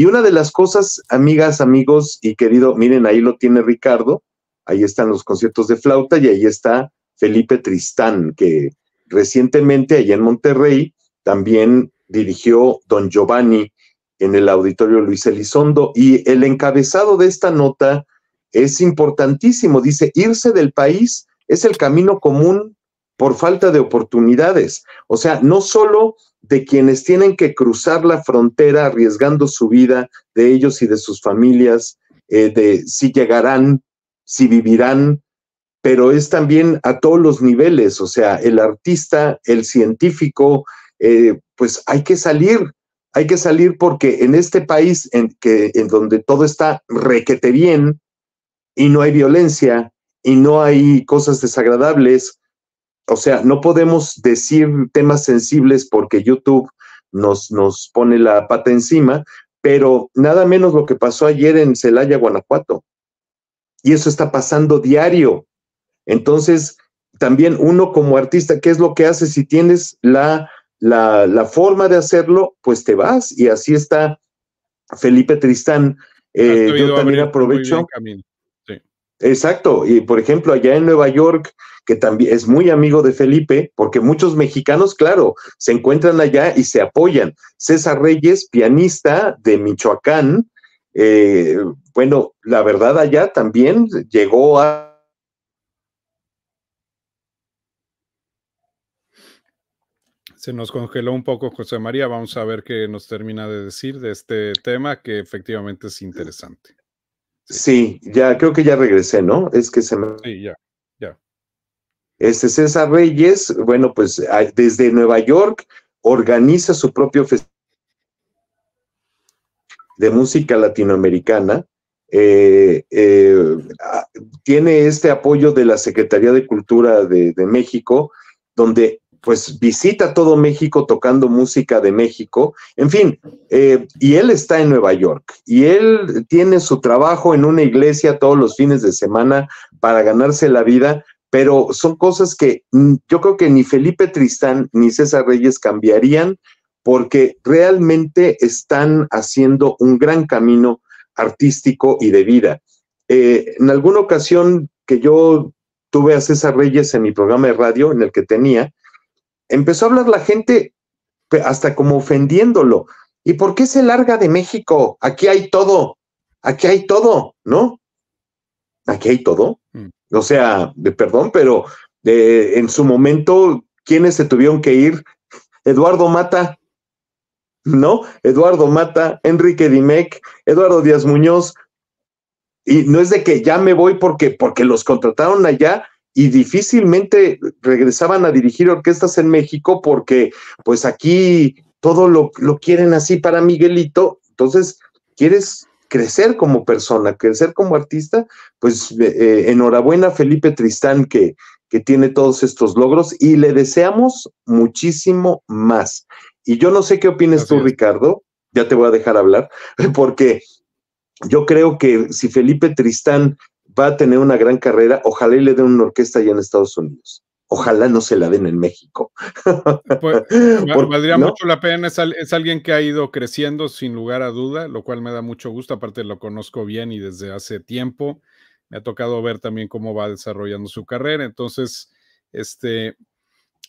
y una de las cosas, amigas, amigos y querido, miren, ahí lo tiene Ricardo, ahí están los conciertos de flauta y ahí está Felipe Tristán, que recientemente allá en Monterrey también dirigió Don Giovanni en el auditorio Luis Elizondo. Y el encabezado de esta nota es importantísimo, dice, irse del país es el camino común por falta de oportunidades. O sea, no solo de quienes tienen que cruzar la frontera arriesgando su vida, de ellos y de sus familias, eh, de si llegarán, si vivirán, pero es también a todos los niveles, o sea, el artista, el científico, eh, pues hay que salir, hay que salir porque en este país en, que, en donde todo está requete bien y no hay violencia y no hay cosas desagradables, o sea, no podemos decir temas sensibles porque YouTube nos, nos pone la pata encima, pero nada menos lo que pasó ayer en Celaya, Guanajuato. Y eso está pasando diario. Entonces, también uno como artista, ¿qué es lo que hace si tienes la, forma de hacerlo? Pues te vas y así está Felipe Tristán. Eh, yo también aprovecho. Exacto, y por ejemplo, allá en Nueva York, que también es muy amigo de Felipe, porque muchos mexicanos, claro, se encuentran allá y se apoyan. César Reyes, pianista de Michoacán, eh, bueno, la verdad allá también llegó a... Se nos congeló un poco José María, vamos a ver qué nos termina de decir de este tema que efectivamente es interesante. Sí, ya creo que ya regresé, ¿no? Es que se me... Sí, ya, ya. Este César Reyes, bueno, pues desde Nueva York organiza su propio festival de música latinoamericana. Eh, eh, tiene este apoyo de la Secretaría de Cultura de México, donde pues visita todo México tocando música de México, en fin, eh, y él está en Nueva York y él tiene su trabajo en una iglesia todos los fines de semana para ganarse la vida, pero son cosas que yo creo que ni Felipe Tristán ni César Reyes cambiarían porque realmente están haciendo un gran camino artístico y de vida. Eh, en alguna ocasión que yo tuve a César Reyes en mi programa de radio en el que tenía, empezó a hablar la gente hasta como ofendiéndolo. ¿Y por qué se larga de México? Aquí hay todo, aquí hay todo, ¿no? Aquí hay todo. Mm. O sea, perdón, pero en su momento, ¿quiénes se tuvieron que ir? Eduardo Mata, ¿no? Eduardo Mata, Enrique Dimec, Eduardo Díaz Muñoz. Y no es de que ya me voy porque, porque los contrataron allá y difícilmente regresaban a dirigir orquestas en México porque pues aquí todo lo, quieren así para Miguelito. Entonces, ¿quieres crecer como persona, crecer como artista? Pues eh, eh, enhorabuena Felipe Tristán que, tiene todos estos logros y le deseamos muchísimo más. Y yo no sé qué opines tú, Ricardo, ya te voy a dejar hablar, porque yo creo que si Felipe Tristán va a tener una gran carrera. Ojalá y le den una orquesta allá en Estados Unidos. Ojalá no se la den en México. Pues, valdría mucho la pena. Es, es, alguien que ha ido creciendo sin lugar a duda, lo cual me da mucho gusto. Aparte, lo conozco bien y desde hace tiempo me ha tocado ver también cómo va desarrollando su carrera. Entonces, este,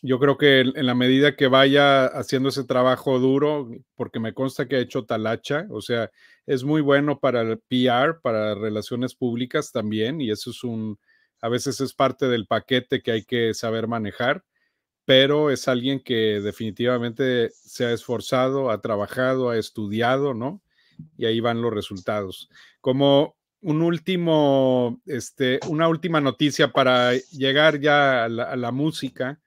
yo creo que en la medida que vaya haciendo ese trabajo duro, porque me consta que ha hecho talacha, o sea, es muy bueno para el PR, para relaciones públicas también, y eso es un, a veces es parte del paquete que hay que saber manejar, pero es alguien que definitivamente se ha esforzado, ha trabajado, ha estudiado, ¿no? Y ahí van los resultados. Como un último, este, una última noticia para llegar ya a la, a la música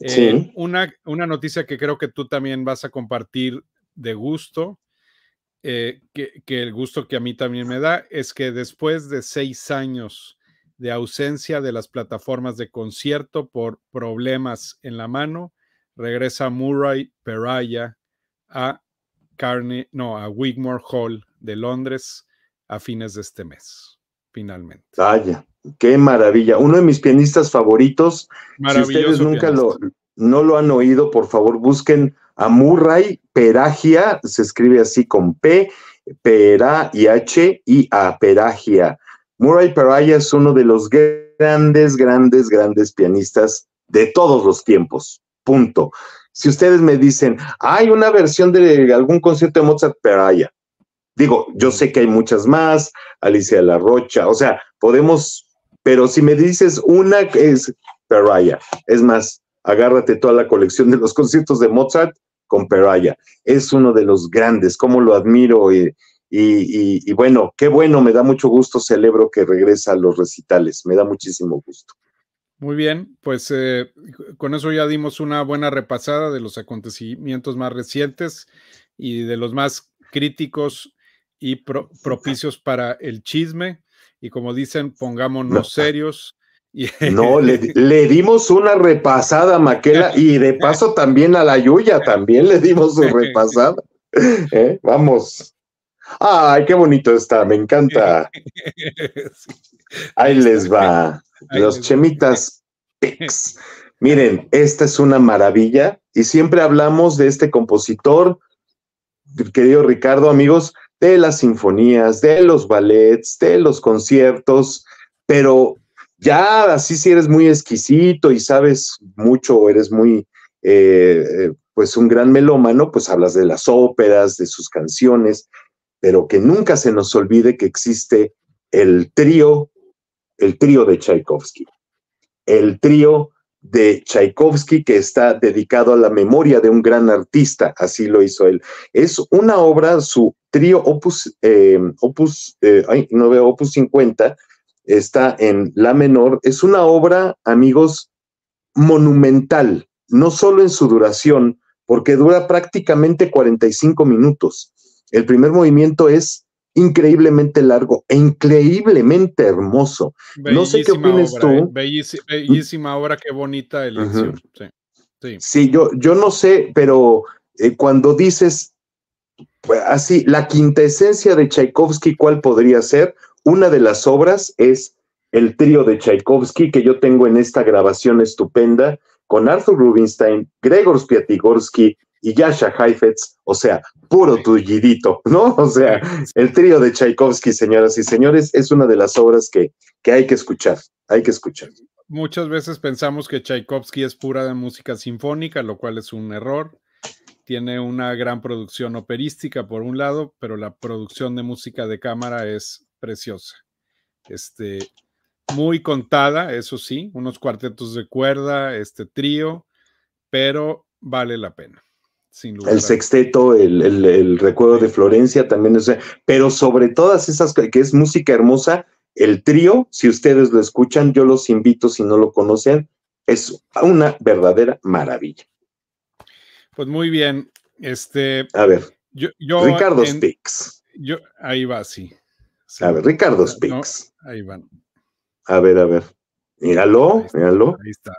eh, una, noticia que creo que tú también vas a compartir de gusto, eh, que, el gusto que a mí también me da, es que después de seis años de ausencia de las plataformas de concierto por problemas en la mano, regresa Murray Peraya a Carne, no, a Wigmore Hall de Londres a fines de este mes, finalmente. Vaya. Qué maravilla. Uno de mis pianistas favoritos. Si ustedes nunca lo, no lo han oído, por favor, busquen a Murray Peragia. Se escribe así con P, Pera y H y A, Peragia. Murray Peragia es uno de los grandes, grandes, grandes pianistas de todos los tiempos. Punto. Si ustedes me dicen, hay una versión de algún concierto de Mozart Peragia. Digo, yo sé que hay muchas más, Alicia de la Rocha, o sea, podemos pero si me dices una, es Peraya. Es más, agárrate toda la colección de los conciertos de Mozart con Peraya. Es uno de los grandes, como lo admiro. Eh, y, bueno, qué bueno, me da mucho gusto, celebro que regresa a los recitales, me da muchísimo gusto. Muy bien, pues eh, con eso ya dimos una buena repasada de los acontecimientos más recientes y de los más críticos y propicios para el chisme y como dicen, pongámonos serios. no, le, dimos una repasada a Maquela y de paso también a la Yuya, también le dimos su repasada. ¿eh? Vamos. Ay, qué bonito está, me encanta. Ahí les va. Los chemitas Miren, esta es una maravilla y siempre hablamos de este compositor, querido Ricardo, amigos, de las sinfonías, de los ballets, de los conciertos, pero ya así si eres muy exquisito y sabes mucho, eres muy, eh, eh, pues un gran melómano, pues hablas de las óperas, de sus canciones, pero que nunca se nos olvide que existe el trío, el trío de Tchaikovsky, el trío de Tchaikovsky que está dedicado a la memoria de un gran artista, así lo hizo él. Es una obra, su trío opus, eh, opus, eh, opus 50, está en la menor, es una obra, amigos, monumental, no solo en su duración, porque dura prácticamente 45 minutos. El primer movimiento es increíblemente largo e increíblemente hermoso. no sé qué opinas tú. Eh, bellísima, obra, qué bonita elección. sí, sí. yo, yo no sé, pero eh, cuando dices pues, así, la quintesencia de Tchaikovsky, ¿cuál podría ser? Una de las obras es el trío de Tchaikovsky que yo tengo en esta grabación estupenda con Arthur Rubinstein, Gregor Spiatigorsky y Yasha Heifetz, o sea, puro tullidito, ¿no? O sea, el trío de Tchaikovsky, señoras y señores, es una de las obras que, hay que escuchar, hay que escuchar. Muchas veces pensamos que Tchaikovsky es pura de música sinfónica, lo cual es un error. Tiene una gran producción operística por un lado, pero la producción de música de cámara es preciosa. Este, muy contada, eso sí, unos cuartetos de cuerda, este trío, pero vale la pena el sexteto, el, recuerdo de Florencia también, pero sobre todas esas que es música hermosa, el trío, si ustedes lo escuchan, yo los invito si no lo conocen, es una verdadera maravilla. Pues muy bien, este. A ver, yo, Ricardo Spix. Yo, ahí va, sí. A ver, Ricardo Spix. ahí van. A ver, a ver. Míralo, míralo. Ahí está.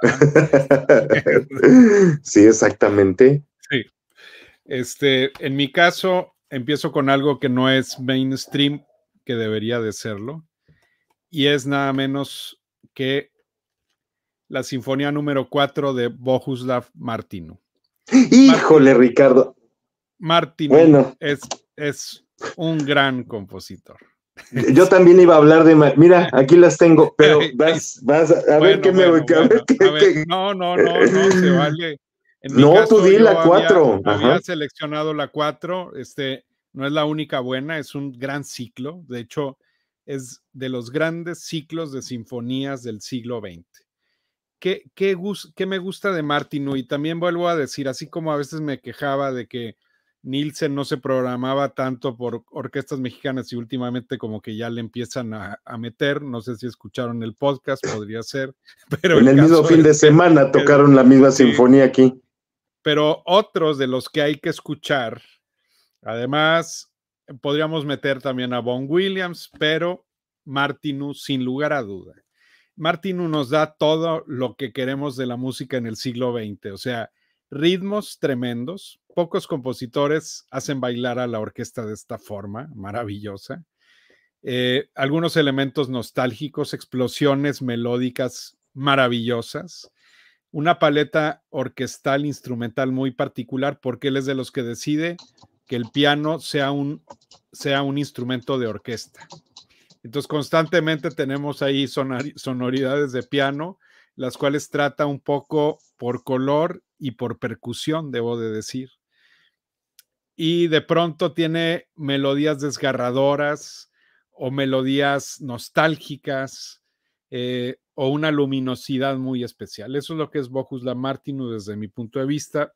sí, exactamente. Sí. Este, en mi caso, empiezo con algo que no es mainstream, que debería de serlo, y es nada menos que la Sinfonía número 4 de Bohuslav Martino. Híjole, Ricardo. Martino es, es un gran compositor. Yo también iba a hablar de. Mira, aquí las tengo, pero vas, vas a, ver qué me. a no, no, no, no se vale no, tú di la 4. Había, seleccionado la 4. Este, no es la única buena, es un gran ciclo. De hecho, es de los grandes ciclos de sinfonías del siglo XX. ¿Qué, me gusta de Martin? Y también vuelvo a decir, así como a veces me quejaba de que Nielsen no se programaba tanto por orquestas mexicanas y últimamente como que ya le empiezan a, meter, no sé si escucharon el podcast, podría ser, pero... En el, mismo fin de semana tocaron la misma sinfonía aquí pero otros de los que hay que escuchar, además, podríamos meter también a Von Williams, pero Martinu, sin lugar a duda. Martinu nos da todo lo que queremos de la música en el siglo XX, o sea, ritmos tremendos, pocos compositores hacen bailar a la orquesta de esta forma maravillosa. Eh, algunos elementos nostálgicos, explosiones melódicas maravillosas, una paleta orquestal instrumental muy particular porque él es de los que decide que el piano sea un, sea un instrumento de orquesta. Entonces constantemente tenemos ahí sonoridades de piano, las cuales trata un poco por color y por percusión, debo de decir. Y de pronto tiene melodías desgarradoras o melodías nostálgicas eh, o una luminosidad muy especial. Eso es lo que es Bocus Lamartinus desde mi punto de vista.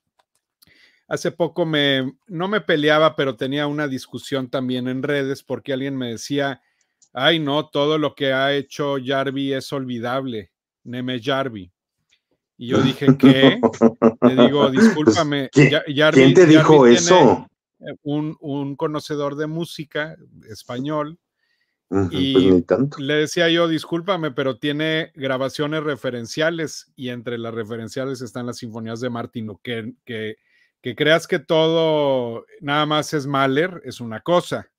Hace poco me, no me peleaba, pero tenía una discusión también en redes porque alguien me decía, ay no, todo lo que ha hecho Jarvi es olvidable, Neme Jarvi. Y yo dije, ¿qué? Le digo, pues, discúlpame. ¿quién, te dijo eso? Eh, un, un conocedor de música español pues, y le decía yo, discúlpame, pero tiene grabaciones referenciales y entre las referenciales están las sinfonías de Martin Que, que, creas que todo nada más es Mahler es una cosa,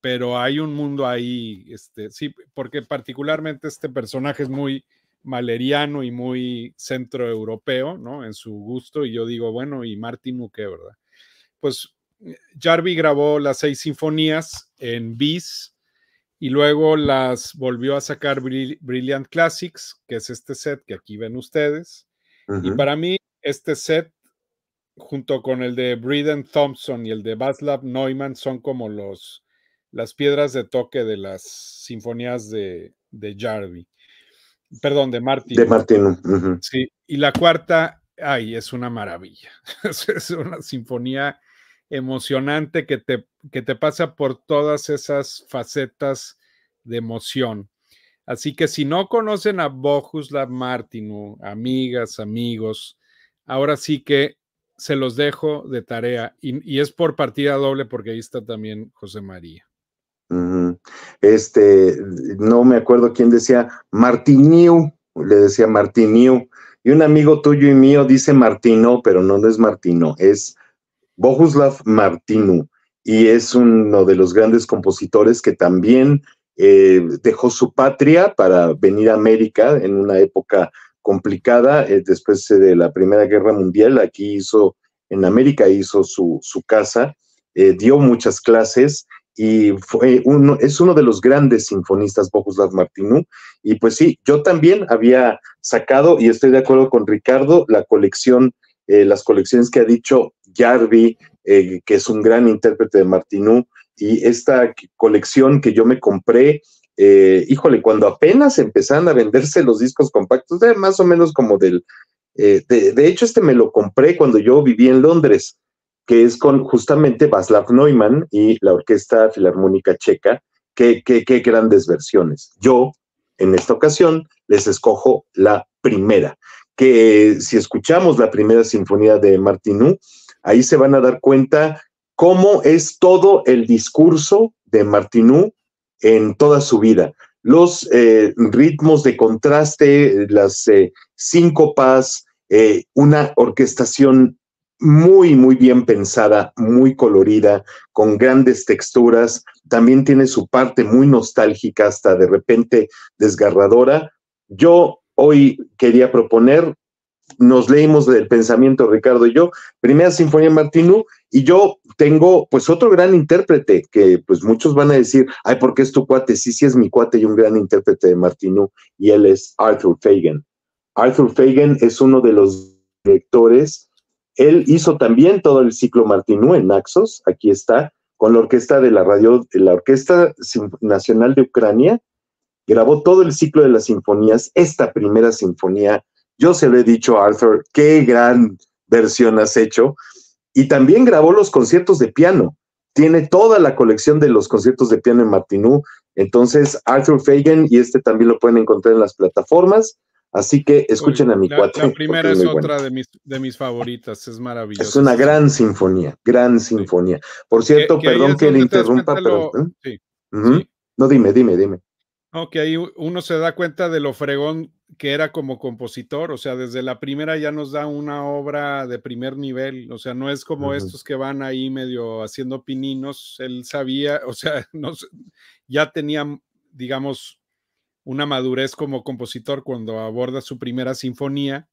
pero hay un mundo ahí, este, sí, porque particularmente este personaje es muy maleriano y muy centroeuropeo, ¿no? En su gusto, y yo digo, bueno, ¿y Martin qué, verdad? Pues eh, Jarvi grabó las seis sinfonías en bis y luego las volvió a sacar Brilliant Classics, que es este set que aquí ven ustedes. Y para mí, este set, junto con el de Briden Thompson y el de Václav Neumann, son como los, las piedras de toque de las sinfonías de, de Perdón, de Martin. De Martin. Sí, y la cuarta, ay, es una maravilla. es una sinfonía emocionante que te, que te pasa por todas esas facetas de emoción. Así que si no conocen a Bohuslav Martino, amigas, amigos, ahora sí que se los dejo de tarea y, es por partida doble porque ahí está también José María. Este, no me acuerdo quién decía, Martiniu, le decía Martiniu. Y un amigo tuyo y mío dice Martino, pero no, no es Martino, es Bohuslav Martinu, y es uno de los grandes compositores que también eh, dejó su patria para venir a América en una época complicada, eh, después eh, de la Primera Guerra Mundial, aquí hizo, en América hizo su, casa, dio muchas clases y fue uno, es uno de los grandes sinfonistas, Bohuslav Martinu. Y pues sí, yo también había sacado, y estoy de acuerdo con Ricardo, la colección, las colecciones que ha dicho Jarvi, eh, que es un gran intérprete de Martinú, y esta colección que yo me compré, eh, híjole, cuando apenas empezaban a venderse los discos compactos, de más o menos como del... Eh, de, hecho, este me lo compré cuando yo viví en Londres, que es con justamente Václav Neumann y la Orquesta Filarmónica Checa. Qué, qué, qué grandes versiones. Yo, en esta ocasión, les escojo la primera, que si escuchamos la primera sinfonía de Martinú, ahí se van a dar cuenta cómo es todo el discurso de Martinú en toda su vida. Los eh, ritmos de contraste, las eh, síncopas, eh, una orquestación muy, muy bien pensada, muy colorida, con grandes texturas. También tiene su parte muy nostálgica, hasta de repente desgarradora. Yo hoy quería proponer nos leímos del pensamiento, Ricardo y yo, Primera Sinfonía martinú y yo tengo pues otro gran intérprete que pues muchos van a decir, ay, porque es tu cuate, sí, sí es mi cuate y un gran intérprete de martinú y él es Arthur Fagan. Arthur Fagan es uno de los directores, él hizo también todo el ciclo martinú en Naxos, aquí está, con la orquesta de la radio, la Orquesta Nacional de Ucrania, grabó todo el ciclo de las sinfonías, esta primera sinfonía yo se lo he dicho a Arthur, qué gran versión has hecho. Y también grabó los conciertos de piano. Tiene toda la colección de los conciertos de piano en Martinú. Entonces, Arthur Fagan y este también lo pueden encontrar en las plataformas. Así que escuchen a mi cuatro. La primera es otra de, mis, favoritas, es maravillosa. Es una gran sinfonía, gran sinfonía. Por cierto, perdón que le interrumpa, pero. ¿eh? No, dime, dime, dime. No, que ahí uno se da cuenta de lo fregón que era como compositor, o sea, desde la primera ya nos da una obra de primer nivel, o sea, no es como estos que van ahí medio haciendo pininos, él sabía, o sea, no, ya tenía, digamos, una madurez como compositor cuando aborda su primera sinfonía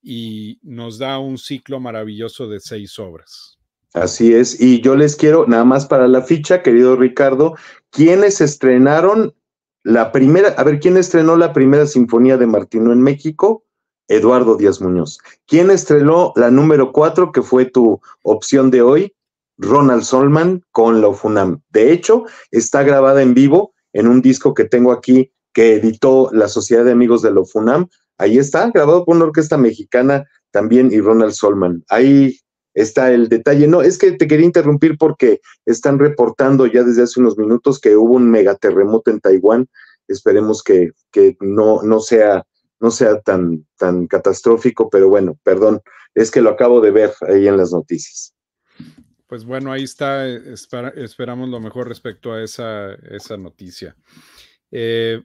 y nos da un ciclo maravilloso de seis obras. Así es, y yo les quiero, nada más para la ficha, querido Ricardo, quienes estrenaron la primera, a ver, ¿quién estrenó la primera sinfonía de Martino en México? Eduardo Díaz Muñoz. ¿Quién estrenó la número cuatro, que fue tu opción de hoy? Ronald Solman con la Funam. De hecho, está grabada en vivo en un disco que tengo aquí que editó la Sociedad de Amigos de la Funam. Ahí está, grabado por una orquesta mexicana también y Ronald Solman. Ahí está el detalle. No, es que te quería interrumpir porque están reportando ya desde hace unos minutos que hubo un megaterremoto en Taiwán. Esperemos que, no, no sea, no sea tan, tan catastrófico, pero bueno, perdón, es que lo acabo de ver ahí en las noticias. Pues bueno, ahí está, esperamos lo mejor respecto a esa, noticia. Eh,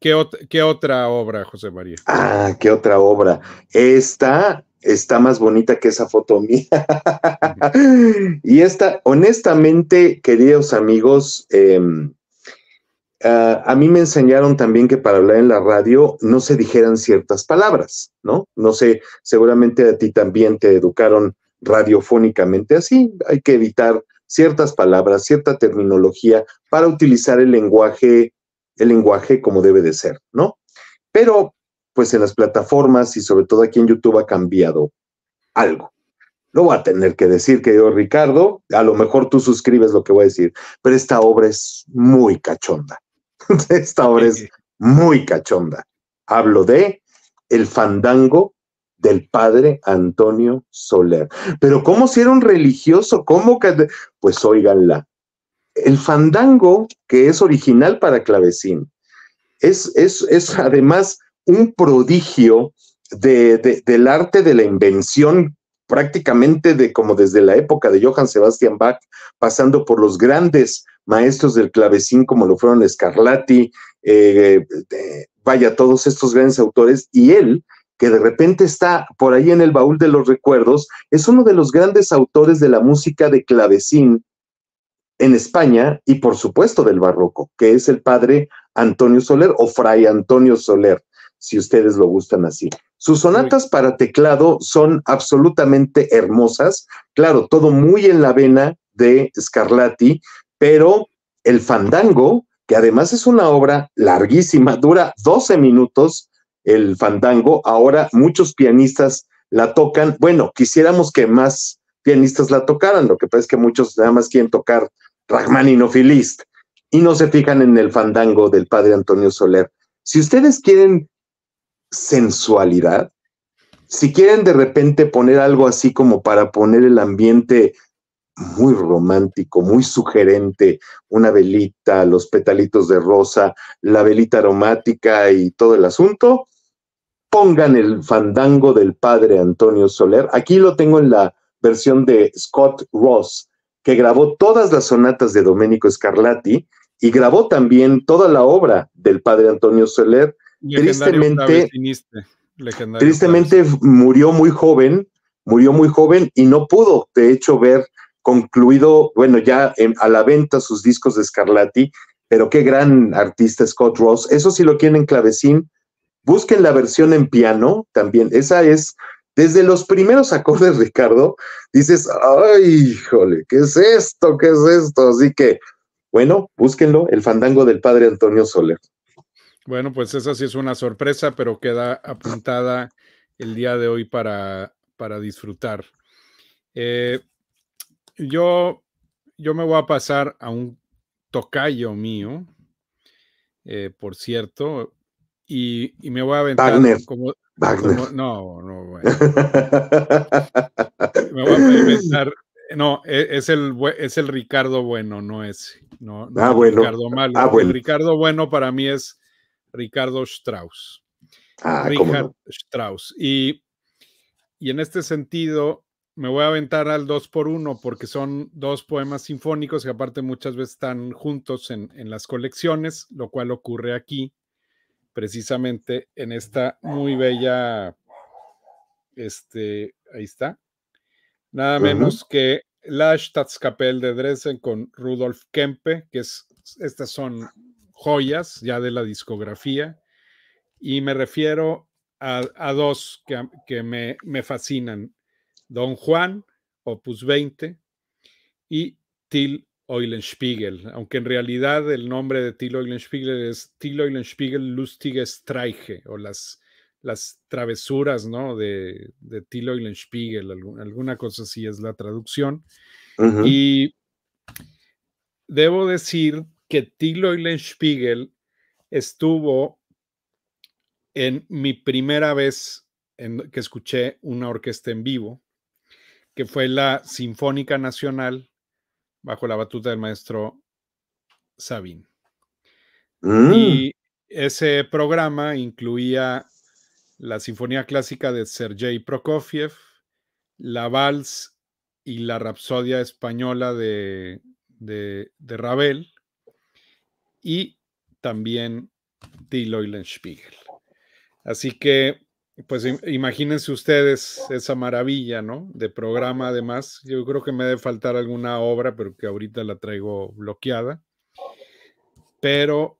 ¿qué, ¿qué, otra obra, José María? Ah, ¿qué otra obra? Esta está más bonita que esa foto mía. y esta, honestamente, queridos amigos, em, a mí me enseñaron también que para hablar en la radio no se dijeran ciertas palabras, ¿no? No sé, seguramente a ti también te educaron radiofónicamente así. Hay que evitar ciertas palabras, cierta terminología para utilizar el lenguaje, el lenguaje como debe de ser, ¿no? Pero pues en las plataformas y sobre todo aquí en YouTube ha cambiado algo. Lo voy a tener que decir, querido Ricardo, a lo mejor tú suscribes lo que voy a decir, pero esta obra es muy cachonda. esta obra es muy cachonda. Hablo de El Fandango del padre Antonio Soler. Pero ¿cómo si era un religioso? ¿Cómo que...? Pues óiganla. El fandango, que es original para clavecín, es, es, es además un prodigio del arte de la invención prácticamente de como desde la época de Johann Sebastian Bach, pasando por los grandes maestros del clavecín como lo fueron Scarlatti, eh, eh, vaya, todos estos grandes autores, y él, que de repente está por ahí en el baúl de los recuerdos, es uno de los grandes autores de la música de clavecín en España y por supuesto del barroco, que es el padre Antonio Soler o fray Antonio Soler si ustedes lo gustan así. Sus sonatas para teclado son absolutamente hermosas, claro, todo muy en la vena de Scarlatti, pero el fandango, que además es una obra larguísima, dura 12 minutos el fandango, ahora muchos pianistas la tocan, bueno, quisiéramos que más pianistas la tocaran, lo que pasa es que muchos nada más quieren tocar Rachmaninoff y Liszt, y no se fijan en el fandango del padre Antonio Soler. Si ustedes quieren sensualidad. Si quieren de repente poner algo así como para poner el ambiente muy romántico, muy sugerente, una velita, los petalitos de rosa, la velita aromática y todo el asunto, pongan el fandango del padre Antonio Soler. Aquí lo tengo en la versión de Scott Ross, que grabó todas las sonatas de Domenico Scarlatti y grabó también toda la obra del padre Antonio Soler Tristemente, tristemente murió muy joven, murió muy joven y no pudo, de hecho, ver concluido, bueno, ya a la venta sus discos de Scarlatti, pero qué gran artista Scott Ross. Eso sí lo quieren clavecín, busquen la versión en piano también. Esa es, desde los primeros acordes, Ricardo, dices, ay, híjole, ¿qué es esto? ¿Qué es esto? Así que, bueno, búsquenlo, el fandango del padre Antonio Soler. Bueno, pues esa sí es una sorpresa, pero queda apuntada el día de hoy para, para disfrutar. Eh, yo, yo me voy a pasar a un tocayo mío, eh, por cierto, y, me voy a aventar como, no, no, bueno. me voy a No, e, es el, es el Ricardo Bueno, no es. No, no ah, bueno. Ricardo Malo. Ah, Ricardo Bueno para mí es Ricardo Strauss. Ah, Richard Strauss. Y, en este sentido, me voy a aventar al dos por uno porque son dos poemas sinfónicos que aparte muchas veces están juntos en, las colecciones, lo cual ocurre aquí, precisamente en esta muy bella, este, ahí está, nada menos que La Staatskapelle de Dresden con Rudolf Kempe, que es, estas son joyas ya de la discografía y me refiero a, dos que, me, fascinan, Don Juan, Opus 20 y Till Eulenspiegel, aunque en realidad el nombre de Till Eulenspiegel es Till Eulenspiegel Lustige Streiche o las, las travesuras ¿no? de, de Till Eulenspiegel, alguna cosa así es la traducción. Y debo decir que Tilo Spiegel estuvo en mi primera vez en, que escuché una orquesta en vivo, que fue la Sinfónica Nacional, bajo la batuta del maestro Sabin. Mm. Y ese programa incluía la Sinfonía Clásica de Sergei Prokofiev, la Vals y la Rapsodia Española de, de, de Ravel, y también y Spiegel. Así que, pues imagínense ustedes esa maravilla, ¿no? De programa además. Yo creo que me debe faltar alguna obra, pero que ahorita la traigo bloqueada. Pero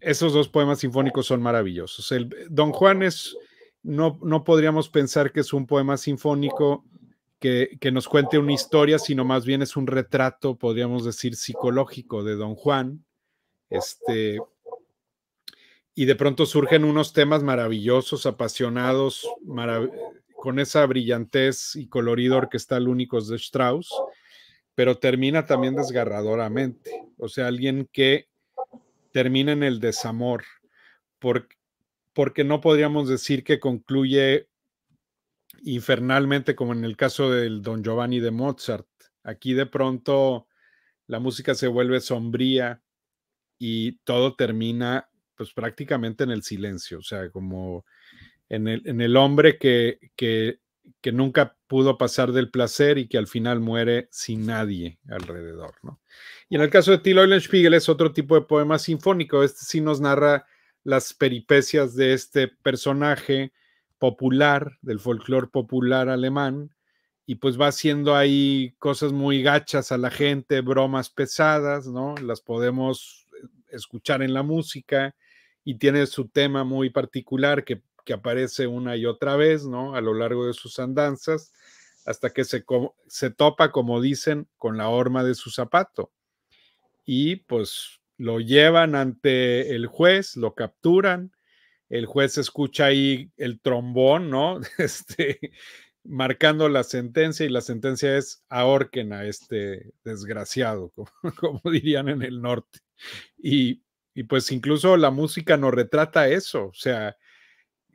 esos dos poemas sinfónicos son maravillosos. El, Don Juan es, no, podríamos pensar que es un poema sinfónico que, que, nos cuente una historia, sino más bien es un retrato, podríamos decir, psicológico de Don Juan, este, y de pronto surgen unos temas maravillosos, apasionados, con esa brillantez y colorido orquestal únicos de Strauss, pero termina también desgarradoramente. O sea, alguien que termina en el desamor, porque, porque no podríamos decir que concluye infernalmente como en el caso del Don Giovanni de Mozart. Aquí de pronto la música se vuelve sombría, y todo termina pues prácticamente en el silencio, o sea, como en el, hombre que, nunca pudo pasar del placer y que al final muere sin nadie alrededor, ¿no? Y en el caso de Tilo Eulenspiegel es otro tipo de poema sinfónico, este sí nos narra las peripecias de este personaje popular, del folclore popular alemán, y pues va haciendo ahí cosas muy gachas a la gente, bromas pesadas, ¿no? Las podemos escuchar en la música y tiene su tema muy particular que, aparece una y otra vez, ¿no? A lo largo de sus andanzas, hasta que se, se topa, como dicen, con la horma de su zapato. Y pues lo llevan ante el juez, lo capturan, el juez escucha ahí el trombón, ¿no? Este, marcando la sentencia y la sentencia es ahorquen a este desgraciado, como, dirían en el norte. Y, pues incluso la música nos retrata eso, o sea,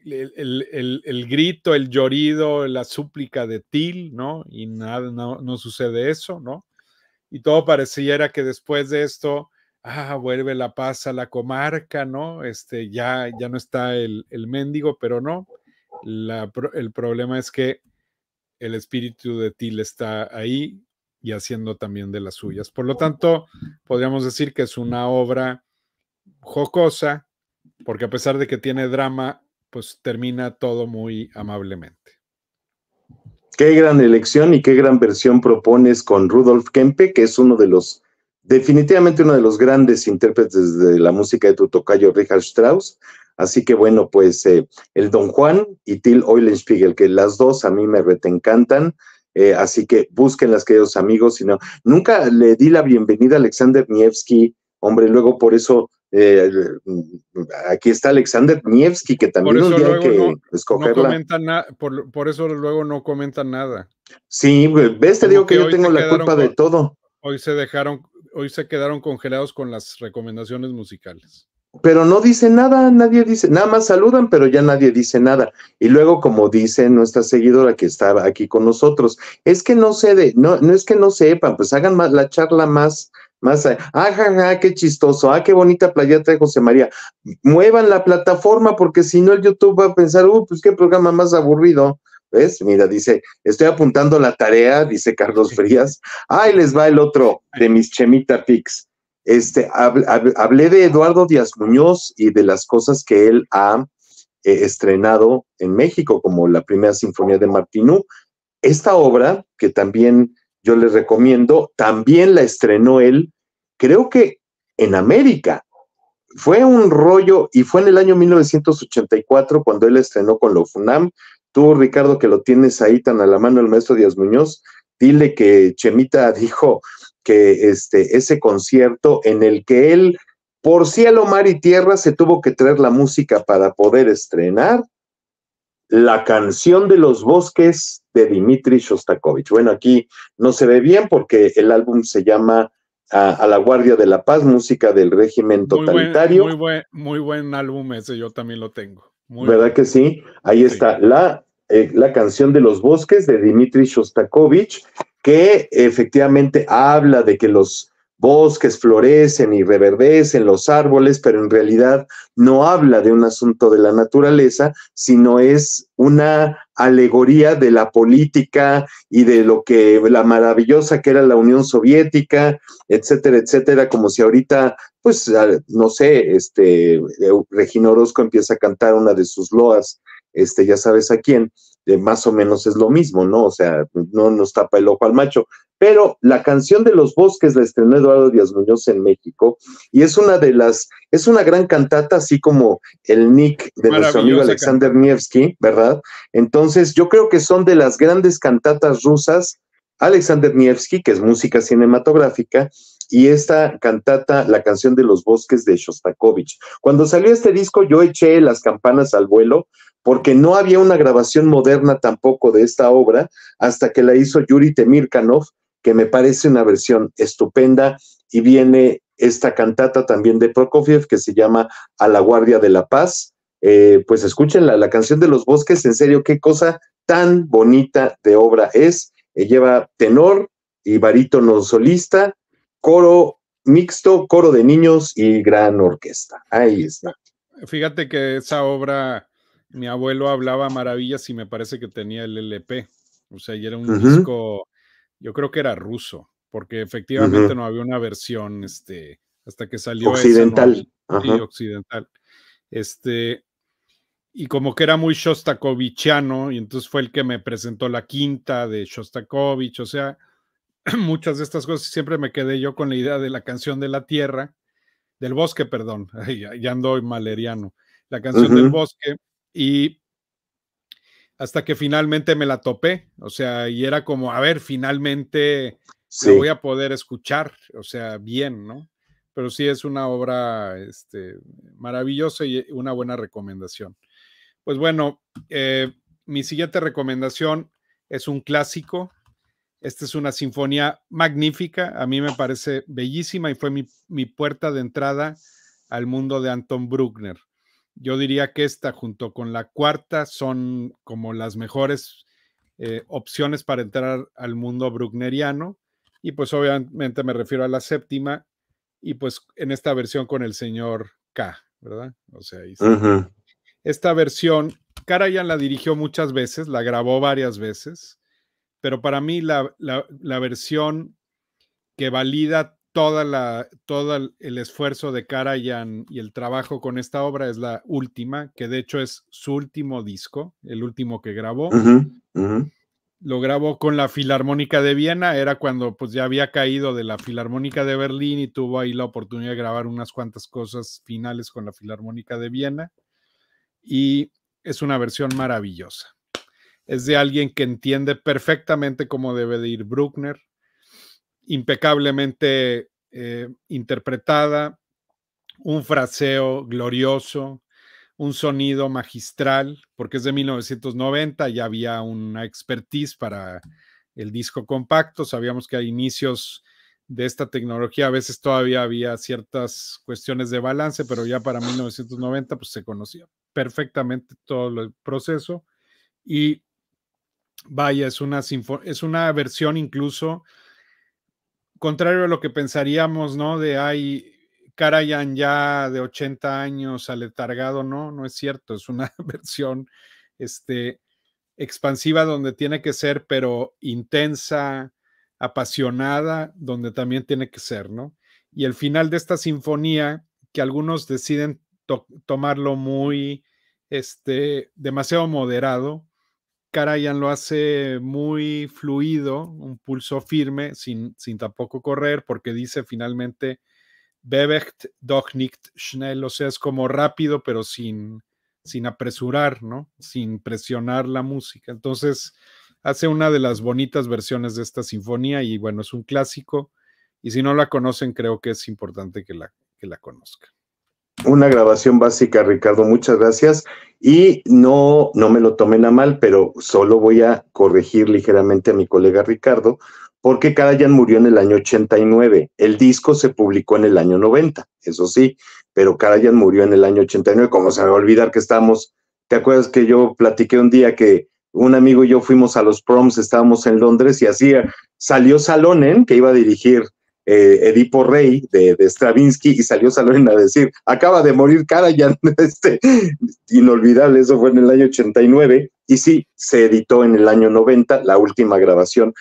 el, grito, el llorido, la súplica de Til, ¿no? Y nada, no, sucede eso, ¿no? Y todo pareciera que después de esto, ah, vuelve la paz a la comarca, ¿no? Este, ya, ya no está el, el mendigo, pero no. el problema es que el espíritu de Til está ahí y haciendo también de las suyas. Por lo tanto, podríamos decir que es una obra jocosa, porque a pesar de que tiene drama, pues termina todo muy amablemente. Qué gran elección y qué gran versión propones con Rudolf Kempe, que es uno de los, definitivamente uno de los grandes intérpretes de la música de tu tocayo Richard Strauss. Así que bueno, pues eh, el Don Juan y Till Eulenspiegel, que las dos a mí me encantan. Eh, así que búsquenlas, queridos amigos. Sino, nunca le di la bienvenida a Alexander Nievski, hombre, luego por eso eh, aquí está Alexander Nievski, que también un día que escogerla. por, eso luego no comentan nada. Sí, pues, ves, te digo que, yo tengo la culpa de todo. Hoy se dejaron, hoy se quedaron congelados con las recomendaciones musicales pero no dice nada, nadie dice, nada más saludan, pero ya nadie dice nada. Y luego, como dice nuestra seguidora que estaba aquí con nosotros, es que no sé de, no, no es que no sepan, pues hagan más, la charla más, más, ah, ja, qué chistoso, ah, qué bonita playa de José María. Muevan la plataforma, porque si no el YouTube va a pensar, uh, pues qué programa más aburrido. ¿Ves? Mira, dice, estoy apuntando la tarea, dice Carlos Frías. Ahí les va el otro de mis Chemita pics. Este, hablé de Eduardo Díaz Muñoz y de las cosas que él ha eh, estrenado en México, como la primera sinfonía de Martinú. Esta obra, que también yo les recomiendo, también la estrenó él, creo que en América. Fue un rollo y fue en el año 1984 cuando él estrenó con lo FUNAM. Tú, Ricardo, que lo tienes ahí tan a la mano, el maestro Díaz Muñoz, dile que Chemita dijo, que este, ese concierto en el que él, por cielo, mar y tierra, se tuvo que traer la música para poder estrenar la canción de los bosques de Dmitri Shostakovich. Bueno, aquí no se ve bien porque el álbum se llama a, la Guardia de la Paz, música del régimen totalitario. Muy buen, muy álbum ese, yo también lo tengo. ¿Verdad que sí? Ahí está la, eh, la canción de los bosques de Dmitri Shostakovich, que efectivamente habla de que los bosques florecen y reverdecen los árboles, pero en realidad no habla de un asunto de la naturaleza, sino es una alegoría de la política y de lo que la maravillosa que era la Unión Soviética, etcétera, etcétera, como si ahorita, pues, no sé, este, Regino Orozco empieza a cantar una de sus loas, este, ya sabes a quién, eh, más o menos es lo mismo, ¿no? O sea, no nos tapa el ojo al macho. Pero la canción de los bosques la estrenó Eduardo Díaz Muñoz en México y es una de las, es una gran cantata, así como el nick de nuestro amigo Alexander Nievsky, ¿verdad? Entonces, yo creo que son de las grandes cantatas rusas. Alexander Nievsky, que es música cinematográfica, y esta cantata, la canción de los bosques de Shostakovich. Cuando salió este disco, yo eché las campanas al vuelo porque no había una grabación moderna tampoco de esta obra hasta que la hizo Yuri Temirkanov, que me parece una versión estupenda y viene esta cantata también de Prokofiev que se llama A la Guardia de la Paz. Eh, pues escúchenla, la canción de los bosques, en serio, qué cosa tan bonita de obra es. Eh, lleva tenor y barítono solista, coro mixto, coro de niños y gran orquesta. Ahí está. Fíjate que esa obra mi abuelo hablaba maravillas y me parece que tenía el LP. O sea, y era un disco, yo creo que era ruso, porque efectivamente no había una versión, este, hasta que salió. Occidental. Sí, occidental. Este, y como que era muy Shostakovichiano, y entonces fue el que me presentó la quinta de Shostakovich, o sea, muchas de estas cosas siempre me quedé yo con la idea de la canción de la tierra, del bosque, perdón, ya, ando maleriano, la canción del bosque, y hasta que finalmente me la topé, o sea, y era como, a ver, finalmente sí. voy a poder escuchar, o sea, bien, ¿no? Pero sí es una obra este, maravillosa y una buena recomendación. Pues bueno, eh, mi siguiente recomendación es un clásico. Esta es una sinfonía magnífica, a mí me parece bellísima y fue mi puerta de entrada al mundo de Anton Bruckner. Yo diría que esta junto con la cuarta son como las mejores eh, opciones para entrar al mundo bruckneriano. Y pues obviamente me refiero a la séptima y pues en esta versión con el señor K, ¿verdad? O sea, ahí esta versión, Karajan la dirigió muchas veces, la grabó varias veces, pero para mí la, la versión que valida todo el esfuerzo de Karajan y el trabajo con esta obra es la última, que de hecho es su último disco, el último que grabó. Lo grabó con la Filarmónica de Viena, era cuando pues ya había caído de la Filarmónica de Berlín y tuvo ahí la oportunidad de grabar unas cuantas cosas finales con la Filarmónica de Viena. Y es una versión maravillosa. Es de alguien que entiende perfectamente cómo debe de ir Bruckner, impecablemente eh, interpretada, un fraseo glorioso, un sonido magistral, porque es de 1990, ya había una expertise para el disco compacto, sabíamos que a inicios de esta tecnología a veces todavía había ciertas cuestiones de balance, pero ya para 1990 pues se conocía perfectamente todo el proceso y vaya, es una, es una versión incluso contrario a lo que pensaríamos, ¿no? De ay, Karajan ya de 80 años aletargado, no, no es cierto, es una versión este, expansiva donde tiene que ser, pero intensa, apasionada, donde también tiene que ser, ¿no? Y el final de esta sinfonía, que algunos deciden tomarlo muy, este, demasiado moderado, Carayan lo hace muy fluido, un pulso firme, sin, sin tampoco correr, porque dice finalmente bebecht doch nicht schnell, o sea, es como rápido, pero sin, sin apresurar, ¿no? Sin presionar la música. Entonces, hace una de las bonitas versiones de esta sinfonía y bueno, es un clásico. Y si no la conocen, creo que es importante que la, que la conozcan una grabación básica, Ricardo. Muchas gracias. Y no, no me lo tomen a mal, pero solo voy a corregir ligeramente a mi colega Ricardo, porque Karajan murió en el año 89. El disco se publicó en el año 90, eso sí, pero Karajan murió en el año 89. Como se me va a olvidar que estamos, ¿te acuerdas que yo platiqué un día que un amigo y yo fuimos a los proms, estábamos en Londres y así salió Salonen, ¿eh? que iba a dirigir eh, Edipo Rey de, Stravinsky y salió Salón a decir, acaba de morir Karajan, este, inolvidable, eso fue en el año 89, y sí, se editó en el año 90, la última grabación.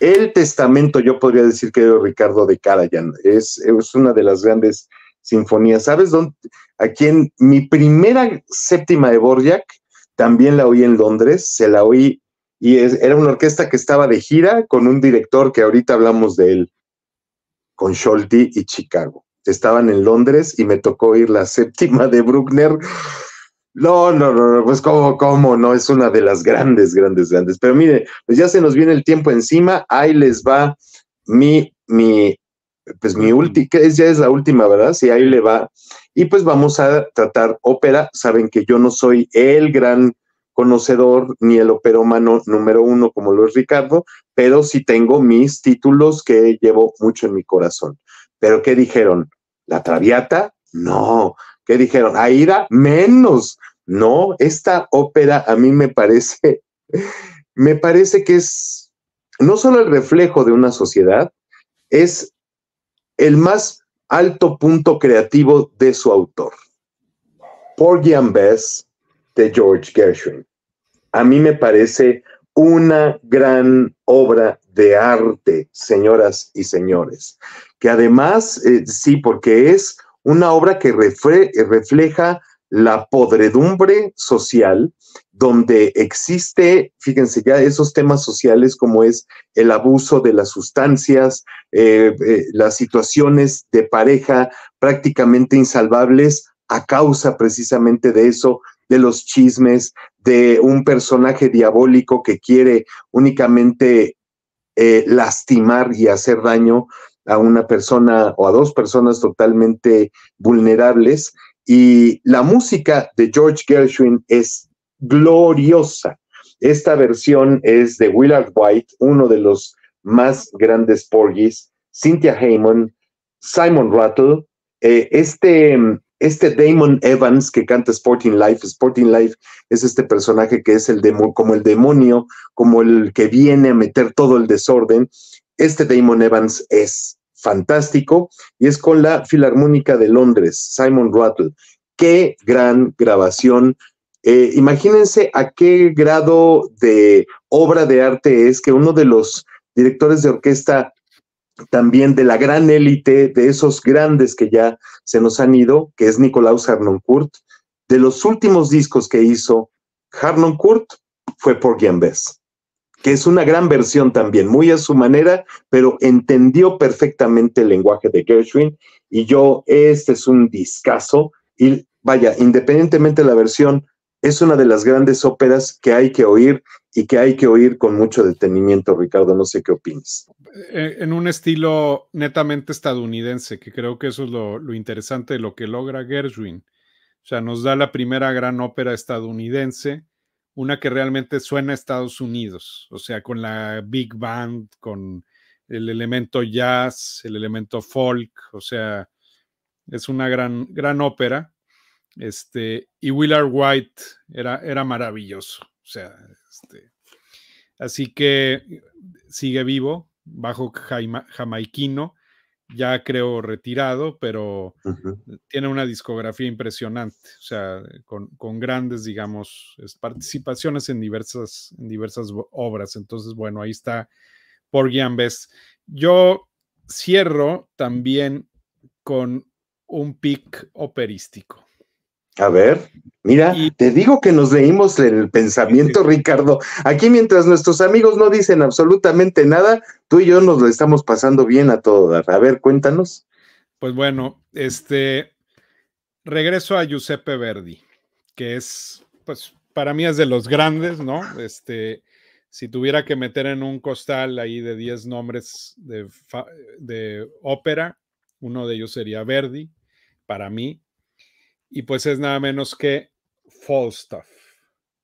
El testamento, yo podría decir que de Ricardo de Karajan, es, es una de las grandes sinfonías. ¿Sabes dónde? Aquí en mi primera séptima de Borjak, también la oí en Londres, se la oí y era una orquesta que estaba de gira con un director que ahorita hablamos de él, con Scholti y Chicago. Estaban en Londres y me tocó ir la séptima de Bruckner. No, no, no, no, pues cómo, cómo, no, es una de las grandes, grandes, grandes. Pero mire, pues ya se nos viene el tiempo encima, ahí les va mi, mi, pues mi última, que es, ya es la última, ¿verdad? Sí, ahí le va. Y pues vamos a tratar ópera. Saben que yo no soy el gran conocedor ni el operómano número uno como lo es Ricardo, pero sí tengo mis títulos que llevo mucho en mi corazón. Pero ¿qué dijeron? ¿La Traviata? No. ¿Qué dijeron? Aida, Menos. No, esta ópera a mí me parece, me parece que es no solo el reflejo de una sociedad, es el más alto punto creativo de su autor. Por and Bess de George Gershwin. A mí me parece una gran obra de arte, señoras y señores, que además, eh, sí, porque es una obra que refleja la podredumbre social, donde existe, fíjense ya, esos temas sociales como es el abuso de las sustancias, eh, eh, las situaciones de pareja prácticamente insalvables a causa precisamente de eso, de los chismes, de un personaje diabólico que quiere únicamente eh, lastimar y hacer daño a una persona o a dos personas totalmente vulnerables. Y la música de George Gershwin es gloriosa. Esta versión es de Willard White, uno de los más grandes porgis, Cynthia Heyman, Simon Rattle. Eh, este mm, este Damon Evans que canta Sporting Life, Sporting Life es este personaje que es el como el demonio, como el que viene a meter todo el desorden. Este Damon Evans es fantástico y es con la Filarmónica de Londres, Simon Rattle. Qué gran grabación. Eh, imagínense a qué grado de obra de arte es que uno de los directores de orquesta también de la gran élite, de esos grandes que ya se nos han ido, que es Nicolaus Harnoncourt. De los últimos discos que hizo Harnoncourt fue por Gambes, que es una gran versión también, muy a su manera, pero entendió perfectamente el lenguaje de Gershwin. Y yo, este es un discazo. Y vaya, independientemente de la versión es una de las grandes óperas que hay que oír y que hay que oír con mucho detenimiento, Ricardo. No sé qué opinas. Eh, en un estilo netamente estadounidense, que creo que eso es lo, interesante de lo que logra Gershwin. O sea, nos da la primera gran ópera estadounidense, una que realmente suena a Estados Unidos, o sea, con la big band, con el elemento jazz, el elemento folk, o sea, es una gran, gran ópera este, y Willard White era, era maravilloso. O sea, este, así que eh, sigue vivo, bajo jaima, jamaiquino, ya creo retirado, pero tiene una discografía impresionante, o sea, con, grandes, digamos, participaciones en diversas, en diversas obras. Entonces, bueno, ahí está por and Bess. Yo cierro también con un pic operístico. A ver, mira, te digo que nos leímos el pensamiento, Ricardo. Aquí mientras nuestros amigos no dicen absolutamente nada, tú y yo nos lo estamos pasando bien a todo. A ver, cuéntanos. Pues bueno, este regreso a Giuseppe Verdi, que es, pues, para mí es de los grandes, ¿no? Este, si tuviera que meter en un costal ahí de 10 nombres de ópera, uno de ellos sería Verdi, para mí, y pues es nada menos que Falstaff,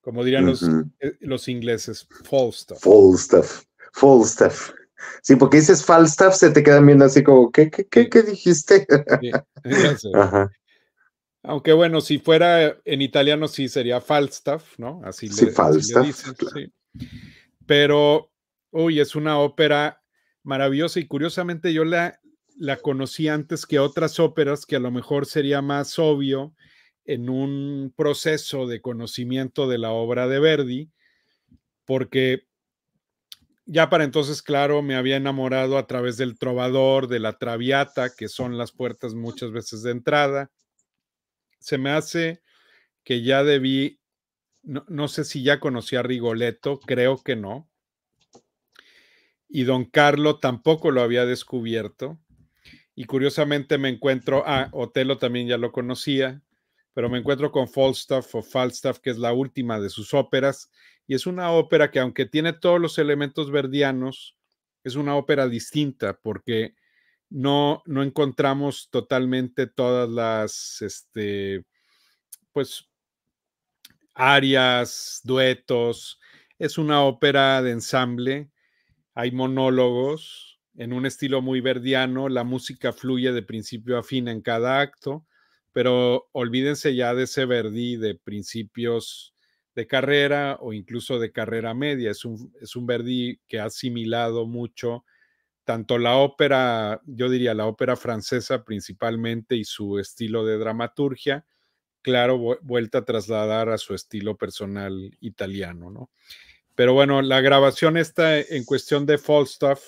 como dirían los, eh, los ingleses, Falstaff. Falstaff, Falstaff. Sí, porque dices Falstaff, se te quedan viendo así como, ¿qué, qué, dijiste? Aunque bueno, si fuera en italiano sí sería Falstaff, ¿no? Así le, sí, Falstaff, Pero, uy, es una ópera maravillosa y curiosamente yo la, la conocí antes que otras óperas que a lo mejor sería más obvio en un proceso de conocimiento de la obra de Verdi, porque ya para entonces, claro, me había enamorado a través del trovador, de la traviata, que son las puertas muchas veces de entrada. Se me hace que ya debí, no, sé si ya conocí a Rigoletto, creo que no. Y don Carlo tampoco lo había descubierto. Y curiosamente me encuentro, ah, Otelo también ya lo conocía, pero me encuentro con Falstaff o Falstaff, que es la última de sus óperas, y es una ópera que aunque tiene todos los elementos verdianos, es una ópera distinta porque no, no encontramos totalmente todas las, este, pues, arias, duetos, es una ópera de ensamble, hay monólogos, en un estilo muy verdiano, la música fluye de principio a fin en cada acto, pero olvídense ya de ese Verdi de principios de carrera o incluso de carrera media. Es un, es un Verdi que ha asimilado mucho tanto la ópera, yo diría la ópera francesa principalmente y su estilo de dramaturgia, claro, vuelta a trasladar a su estilo personal italiano, ¿no? Pero bueno, la grabación está en cuestión de Falstaff,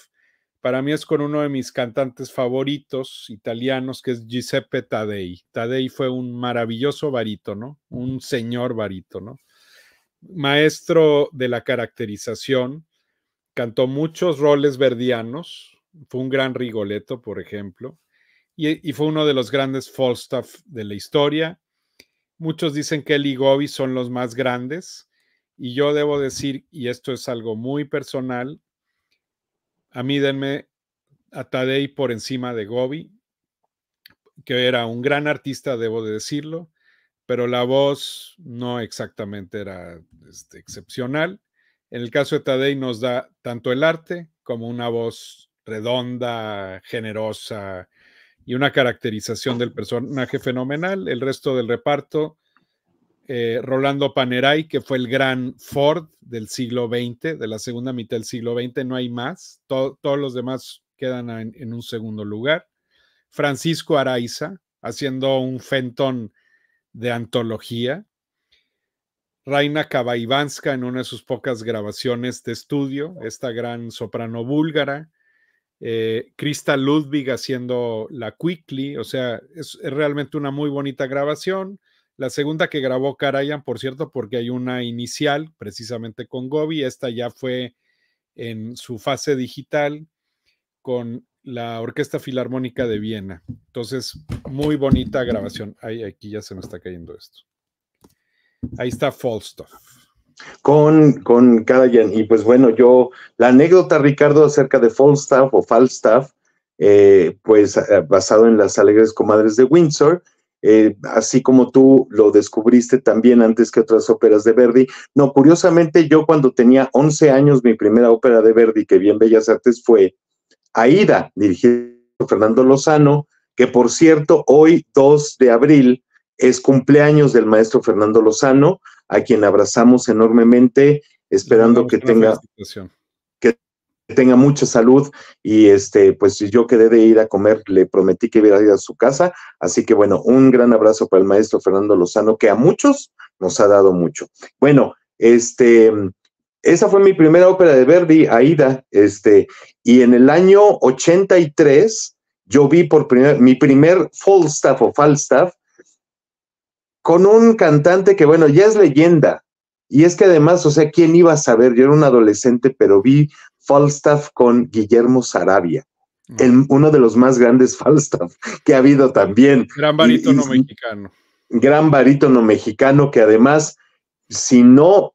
para mí es con uno de mis cantantes favoritos italianos, que es Giuseppe Taddei. Taddei fue un maravilloso barítono, un señor barítono, maestro de la caracterización, cantó muchos roles verdianos, fue un gran Rigoletto, por ejemplo, y, fue uno de los grandes Falstaff de la historia. Muchos dicen que él y Gobi son los más grandes, y yo debo decir, y esto es algo muy personal, a mí denme a Tadei por encima de Gobi, que era un gran artista, debo de decirlo, pero la voz no exactamente era este, excepcional. En el caso de Tadei nos da tanto el arte como una voz redonda, generosa y una caracterización del personaje fenomenal. El resto del reparto eh, Rolando Paneray, que fue el gran Ford del siglo XX, de la segunda mitad del siglo XX, no hay más, todos los demás quedan en, un segundo lugar. Francisco Araiza, haciendo un Fenton de antología. Raina Kabaivanska en una de sus pocas grabaciones de estudio, esta gran soprano búlgara. Eh, Krista Ludwig haciendo la Quickly, o sea, es realmente una muy bonita grabación. La segunda que grabó Carayan, por cierto, porque hay una inicial precisamente con Gobi, esta ya fue en su fase digital con la Orquesta Filarmónica de Viena. Entonces, muy bonita grabación. Ay, aquí ya se me está cayendo esto. Ahí está Falstaff. Con, con Y pues bueno, yo, la anécdota, Ricardo, acerca de Falstaff o Falstaff, eh, pues eh, basado en las alegres comadres de Windsor, eh, así como tú lo descubriste también antes que otras óperas de Verdi. No, curiosamente yo cuando tenía 11 años, mi primera ópera de Verdi que vi en Bellas Artes fue Aida, dirigida por Fernando Lozano, que por cierto, hoy 2 de abril es cumpleaños del maestro Fernando Lozano, a quien abrazamos enormemente, esperando que tenga tenga mucha salud y este, pues yo quedé de ir a comer, le prometí que iba a ir a su casa, así que bueno, un gran abrazo para el maestro Fernando Lozano, que a muchos nos ha dado mucho. Bueno, este, esa fue mi primera ópera de Verdi, Aida, este, y en el año 83 yo vi por primera, mi primer Falstaff o Falstaff con un cantante que, bueno, ya es leyenda, y es que además, o sea, ¿quién iba a saber? Yo era un adolescente, pero vi Falstaff con Guillermo Sarabia, uno de los más grandes Falstaff que ha habido también. Gran barítono mexicano. Gran barítono mexicano que además, si no,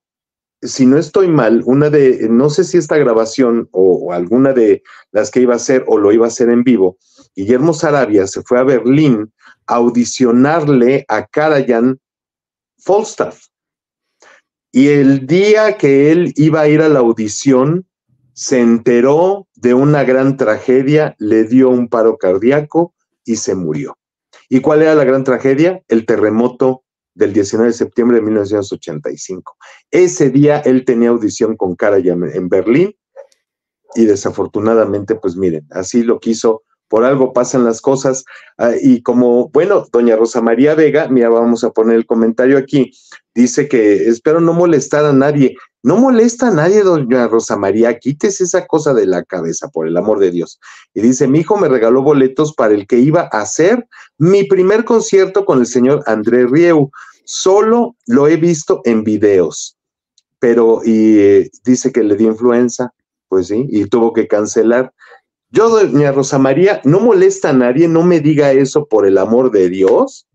si no estoy mal, una de, no sé si esta grabación o, alguna de las que iba a hacer o lo iba a hacer en vivo, Guillermo Sarabia se fue a Berlín a audicionarle a Karajan Falstaff y el día que él iba a ir a la audición, se enteró de una gran tragedia, le dio un paro cardíaco y se murió. ¿Y cuál era la gran tragedia? El terremoto del 19 de septiembre de 1985. Ese día él tenía audición con Karajan en Berlín y desafortunadamente, pues miren, así lo quiso, por algo pasan las cosas. Ah, y como, bueno, doña Rosa María Vega, mira, vamos a poner el comentario aquí, dice que espero no molestar a nadie. No molesta a nadie, doña Rosa María, quítese esa cosa de la cabeza, por el amor de Dios. Y dice, mi hijo me regaló boletos para el que iba a hacer mi primer concierto con el señor André Rieu. Solo lo he visto en videos, pero y eh, dice que le dio influenza, pues sí, y tuvo que cancelar. Yo, doña Rosa María, no molesta a nadie, no me diga eso por el amor de Dios,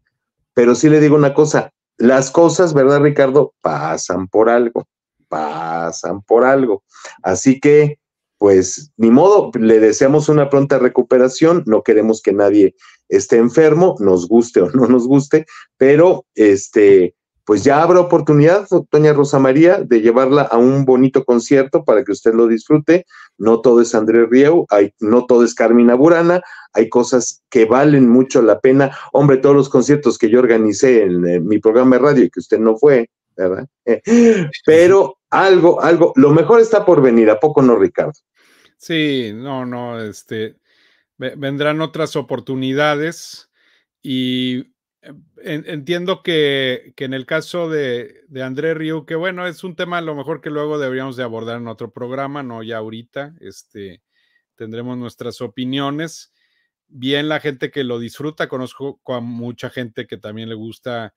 pero sí le digo una cosa, las cosas, ¿verdad, Ricardo? Pasan por algo, pasan por algo. Así que, pues, ni modo, le deseamos una pronta recuperación, no queremos que nadie esté enfermo, nos guste o no nos guste, pero este, pues ya habrá oportunidad, doña Rosa María, de llevarla a un bonito concierto para que usted lo disfrute, no todo es Andrés Rieu, no todo es Carmina Burana, hay cosas que valen mucho la pena. Hombre, todos los conciertos que yo organicé en, en mi programa de radio y que usted no fue, ¿verdad? Pero algo, algo, lo mejor está por venir, ¿a poco no, Ricardo? Sí, no, no, este, vendrán otras oportunidades y entiendo que, en el caso de, de André Riu, que bueno, es un tema a lo mejor que luego deberíamos de abordar en otro programa, no ya ahorita, este, tendremos nuestras opiniones. Bien la gente que lo disfruta, conozco a mucha gente que también le gusta,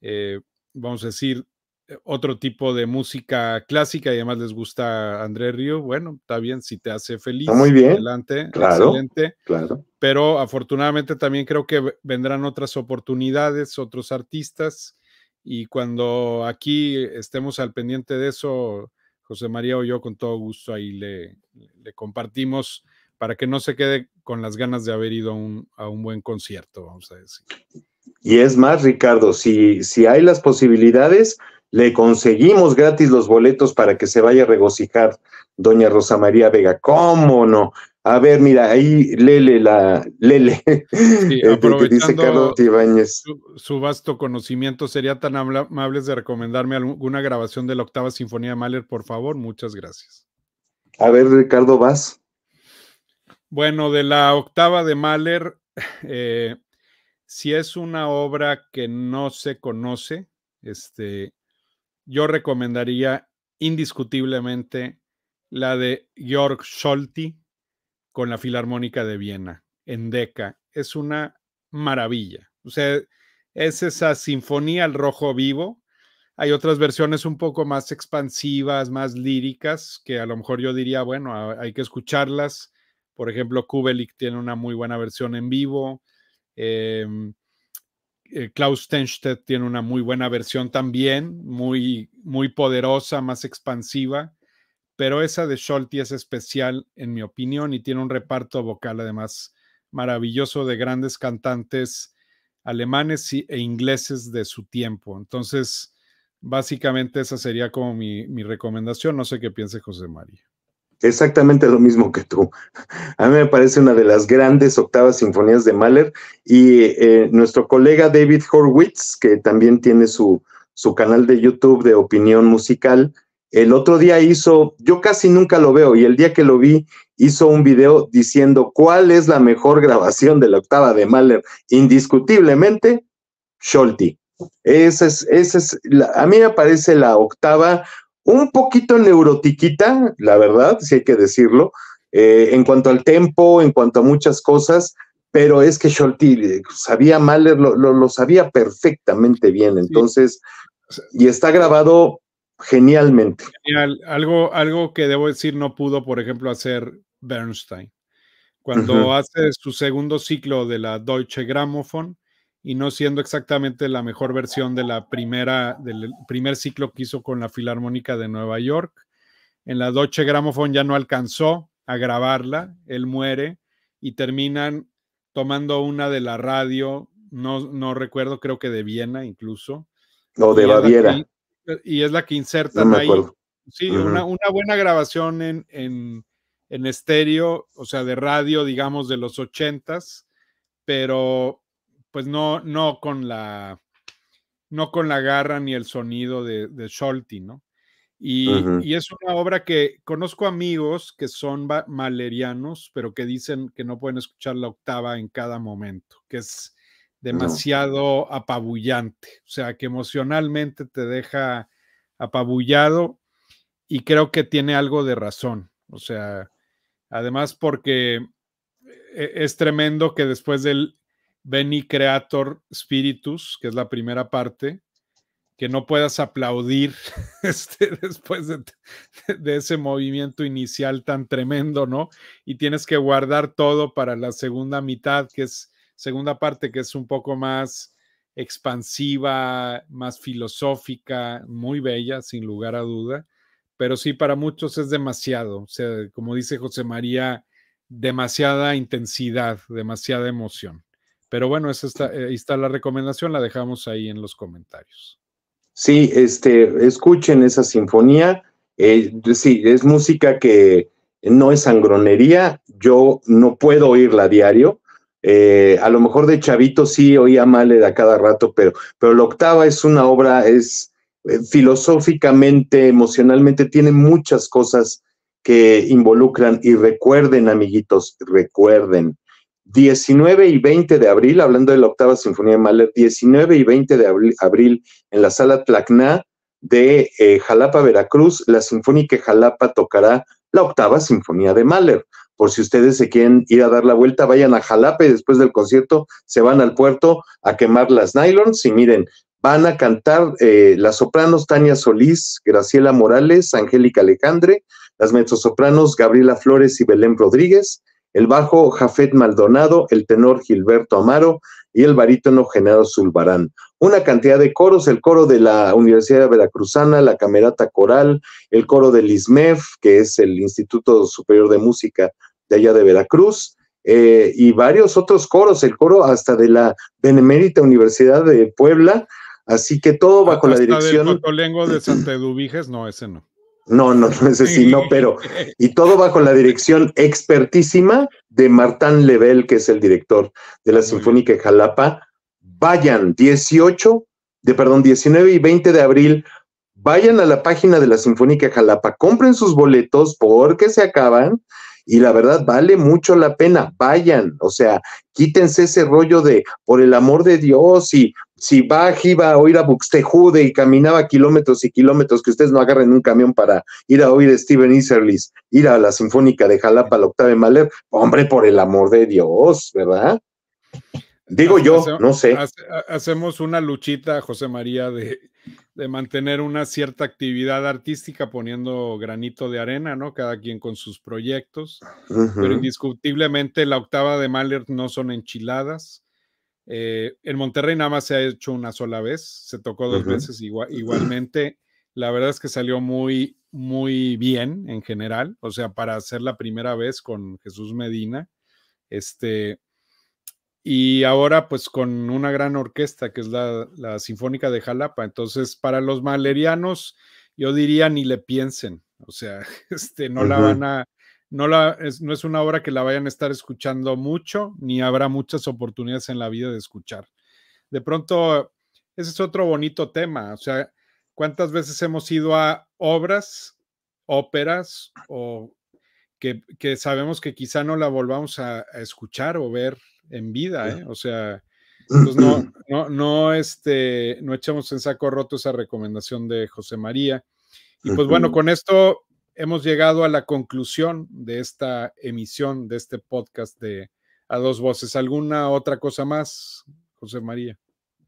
eh, vamos a decir, eh, otro tipo de música clásica y además les gusta André Río, bueno, está bien, si te hace feliz, muy bien, adelante, claro, excelente. Claro. Pero afortunadamente también creo que vendrán otras oportunidades, otros artistas, y cuando aquí estemos al pendiente de eso, José María o yo con todo gusto ahí le, le compartimos para que no se quede con las ganas de haber ido a un, a un buen concierto, vamos a decir. Y es más, Ricardo, si, si hay las posibilidades, le conseguimos gratis los boletos para que se vaya a regocijar doña Rosa María Vega. ¿Cómo no? A ver, mira, ahí lele la, lele, sí, Su, vasto conocimiento, ¿sería tan amables de recomendarme alguna grabación de la octava sinfonía de Mahler, por favor? Muchas gracias. A ver, Ricardo, vas. Bueno, de la octava de Mahler, eh, si es una obra que no se conoce, este, yo recomendaría indiscutiblemente la de Georg Scholti con la Filarmónica de Viena, en Deca. Es una maravilla. O sea, es esa sinfonía al rojo vivo. Hay otras versiones un poco más expansivas, más líricas, que a lo mejor yo diría, bueno, hay que escucharlas. Por ejemplo, Kubelik tiene una muy buena versión en vivo. Eh, eh, Klaus Tenstedt tiene una muy buena versión también, muy, muy poderosa, más expansiva, pero esa de Scholti es especial, en mi opinión, y tiene un reparto vocal además maravilloso de grandes cantantes alemanes e ingleses de su tiempo. Entonces, básicamente esa sería como mi, mi recomendación. No sé qué piense José María exactamente lo mismo que tú. A mí me parece una de las grandes octavas sinfonías de Mahler y eh, nuestro colega David Horwitz, que también tiene su, canal de YouTube de opinión musical, el otro día hizo, yo casi nunca lo veo y el día que lo vi hizo un video diciendo cuál es la mejor grabación de la octava de Mahler, indiscutiblemente, Scholti. Esa es, esa es a mí me parece la octava un poquito neurotiquita, la verdad, si hay que decirlo, eh, en cuanto al tempo, en cuanto a muchas cosas, pero es que Scholti eh, sabía mal, lo, sabía perfectamente bien, entonces, y está grabado genialmente. Genial. Algo, algo que debo decir no pudo, por ejemplo, hacer Bernstein. Cuando hace su segundo ciclo de la Deutsche Grammophon, y no siendo exactamente la mejor versión de la primera, del primer ciclo que hizo con la Filarmónica de Nueva York. En la Doche Gramophone ya no alcanzó a grabarla, él muere y terminan tomando una de la radio, no, no recuerdo, creo que de Viena incluso. O de Baviera. y es la que insertan ahí. Sí, una, buena grabación en, en estéreo, o sea, de radio, digamos, de los ochentas, pero pues no, no con la no con la garra ni el sonido de, de Scholti, ¿no? Y, es una obra que conozco amigos que son malerianos, pero que dicen que no pueden escuchar la octava en cada momento, que es demasiado apabullante, o sea, que emocionalmente te deja apabullado y creo que tiene algo de razón, o sea, además porque eh, es tremendo que después del Beni Creator Spiritus, que es la primera parte, que no puedas aplaudir este, después de, de, ese movimiento inicial tan tremendo, ¿no? Y tienes que guardar todo para la segunda mitad, que es segunda parte, que es un poco más expansiva, más filosófica, muy bella, sin lugar a duda, pero sí para muchos es demasiado, o sea, como dice José María, demasiada intensidad, demasiada emoción. Pero bueno, eh, ahí está la recomendación, la dejamos ahí en los comentarios. Sí, este, escuchen esa sinfonía. Eh, sí, es música que no es sangronería. Yo no puedo oírla a diario. Eh, a lo mejor de chavito sí oía mal a cada rato, pero, pero la octava es una obra, es filosóficamente, emocionalmente, tiene muchas cosas que involucran y recuerden, amiguitos, recuerden 19 y 20 de abril, hablando de la octava sinfonía de Mahler, 19 y 20 de abril, en la sala Tlacná de eh, Jalapa, Veracruz, la Sinfónica Jalapa tocará la octava sinfonía de Mahler. Por si ustedes se quieren ir a dar la vuelta, vayan a Jalapa y después del concierto se van al puerto a quemar las nylons y miren, van a cantar eh, las sopranos Tania Solís, Graciela Morales, Angélica Alejandre, las mezzosopranos Gabriela Flores y Belén Rodríguez, el bajo Jafet Maldonado, el tenor Gilberto Amaro y el barítono Genaro Zulbarán. Una cantidad de coros, el coro de la Universidad Veracruzana, la Camerata Coral, el coro del ISMEF, que es el Instituto Superior de Música de allá de Veracruz, eh, y varios otros coros, el coro hasta de la Benemérita Universidad de Puebla, así que todo bajo la dirección... Del de Santa Eduviges, no, ese no. No, no, no, sé sí, no, pero. Y todo bajo la dirección expertísima de Martán Lebel, que es el director de la Sinfónica de Jalapa. Vayan, 18, de, perdón, 19 y 20 de abril, vayan a la página de la Sinfónica de Jalapa, compren sus boletos porque se acaban y la verdad vale mucho la pena, vayan, o sea, quítense ese rollo de por el amor de Dios y si Bach iba a oír a Buxtehude y caminaba kilómetros y kilómetros, que ustedes no agarren un camión para ir a oír a Steven Iserlis, ir a la Sinfónica de Jalapa, la octava de Mahler, hombre, por el amor de Dios, ¿verdad? Digo yo, no sé. hacemos una luchita, José María, de, mantener una cierta actividad artística poniendo granito de arena, ¿no? Cada quien con sus proyectos. Pero indiscutiblemente la octava de Mahler no son enchiladas eh, en Monterrey nada más se ha hecho una sola vez, se tocó dos veces igualmente. La verdad es que salió muy, muy bien en general, o sea, para hacer la primera vez con Jesús Medina. Este, y ahora pues con una gran orquesta que es la, la Sinfónica de Jalapa. Entonces, para los malerianos, yo diría ni le piensen, o sea, este, no la van a no, la, es, no es una obra que la vayan a estar escuchando mucho, ni habrá muchas oportunidades en la vida de escuchar. De pronto, ese es otro bonito tema. O sea, ¿cuántas veces hemos ido a obras, óperas o que, que sabemos que quizá no la volvamos a, escuchar o ver en vida? Eh? O sea, pues no, no, no, este, no echemos en saco roto esa recomendación de José María. Y pues bueno, con esto hemos llegado a la conclusión de esta emisión, de este podcast de A Dos Voces. ¿Alguna otra cosa más, José María?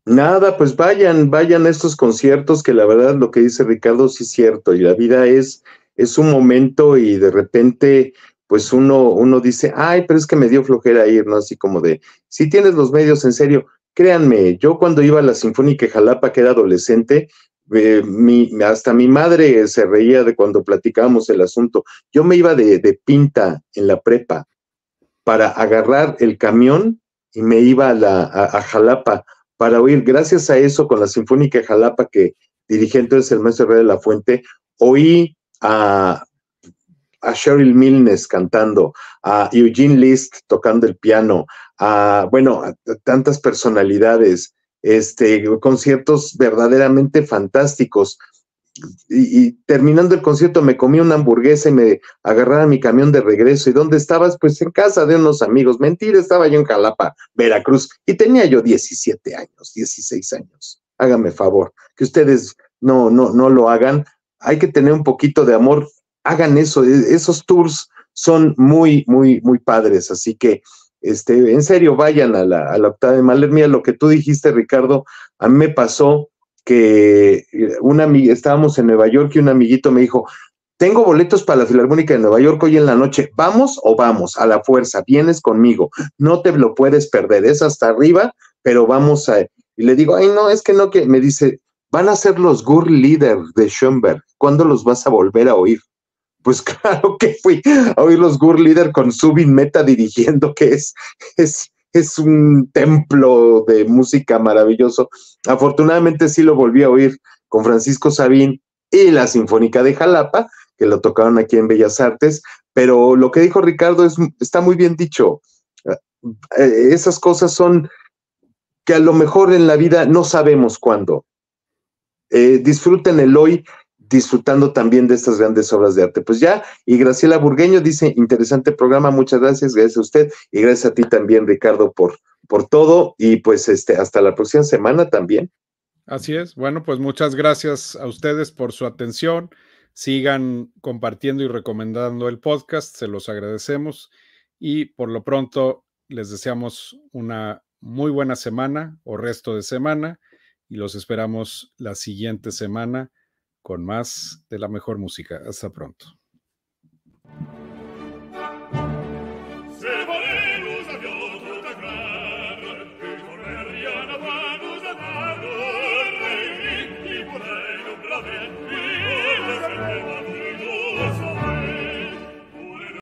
Nada, pues vayan, vayan a estos conciertos que la verdad lo que dice Ricardo sí es cierto y la vida es, es un momento y de repente pues uno, uno dice, ay, pero es que me dio flojera ir, ¿no? Así como de, si tienes los medios en serio, créanme, yo cuando iba a la Sinfónica Jalapa, que era adolescente, eh, hasta mi madre se reía de cuando platicábamos el asunto. Yo me iba de, pinta en la prepa para agarrar el camión y me iba a, la, Jalapa para oír, gracias a eso, con la Sinfónica de Jalapa que dirigente entonces el maestro Rey de la Fuente, oí a, a Cheryl Milnes cantando, a Eugene List tocando el piano, a, bueno, a tantas personalidades este, conciertos verdaderamente fantásticos. Y, terminando el concierto me comí una hamburguesa y me agarraron mi camión de regreso. ¿Y dónde estabas? Pues en casa de unos amigos. Mentira, estaba yo en Calapa Veracruz, y tenía yo 17 años, 16 años. Hágame favor, que ustedes no, no, no lo hagan. Hay que tener un poquito de amor. Hagan eso, e-, esos tours son muy, muy, muy padres. Así que este, en serio, vayan a la, a la octava de maler. Mira, lo que tú dijiste, Ricardo, a mí me pasó que eh, una estábamos en Nueva York y un amiguito me dijo, tengo boletos para la Filarmónica de Nueva York hoy en la noche, vamos o vamos, a la fuerza, vienes conmigo, no te lo puedes perder, es hasta arriba, pero vamos a... Y le digo, ay, no, es que no, que me dice, van a ser los Gur Leader de Schoenberg, ¿cuándo los vas a volver a oír? Pues claro que fui a oír los Gur Leader con Subin Meta dirigiendo, que es, es, un templo de música maravilloso. Afortunadamente sí lo volví a oír con Francisco Sabín y la Sinfónica de Jalapa, que lo tocaron aquí en Bellas Artes, pero lo que dijo Ricardo es, está muy bien dicho. Eh, eh, esas cosas son que a lo mejor en la vida no sabemos cuándo. Eh, disfruten el hoy disfrutando también de estas grandes obras de arte. Pues ya, y Graciela Burgueño dice, interesante programa, muchas gracias, gracias a usted y gracias a ti también, Ricardo, por, por todo y pues este, hasta la próxima semana también. Así es, bueno, pues muchas gracias a ustedes por su atención, sigan compartiendo y recomendando el podcast, se los agradecemos y por lo pronto les deseamos una muy buena semana o resto de semana y los esperamos la siguiente semana con más de la mejor música. Hasta pronto.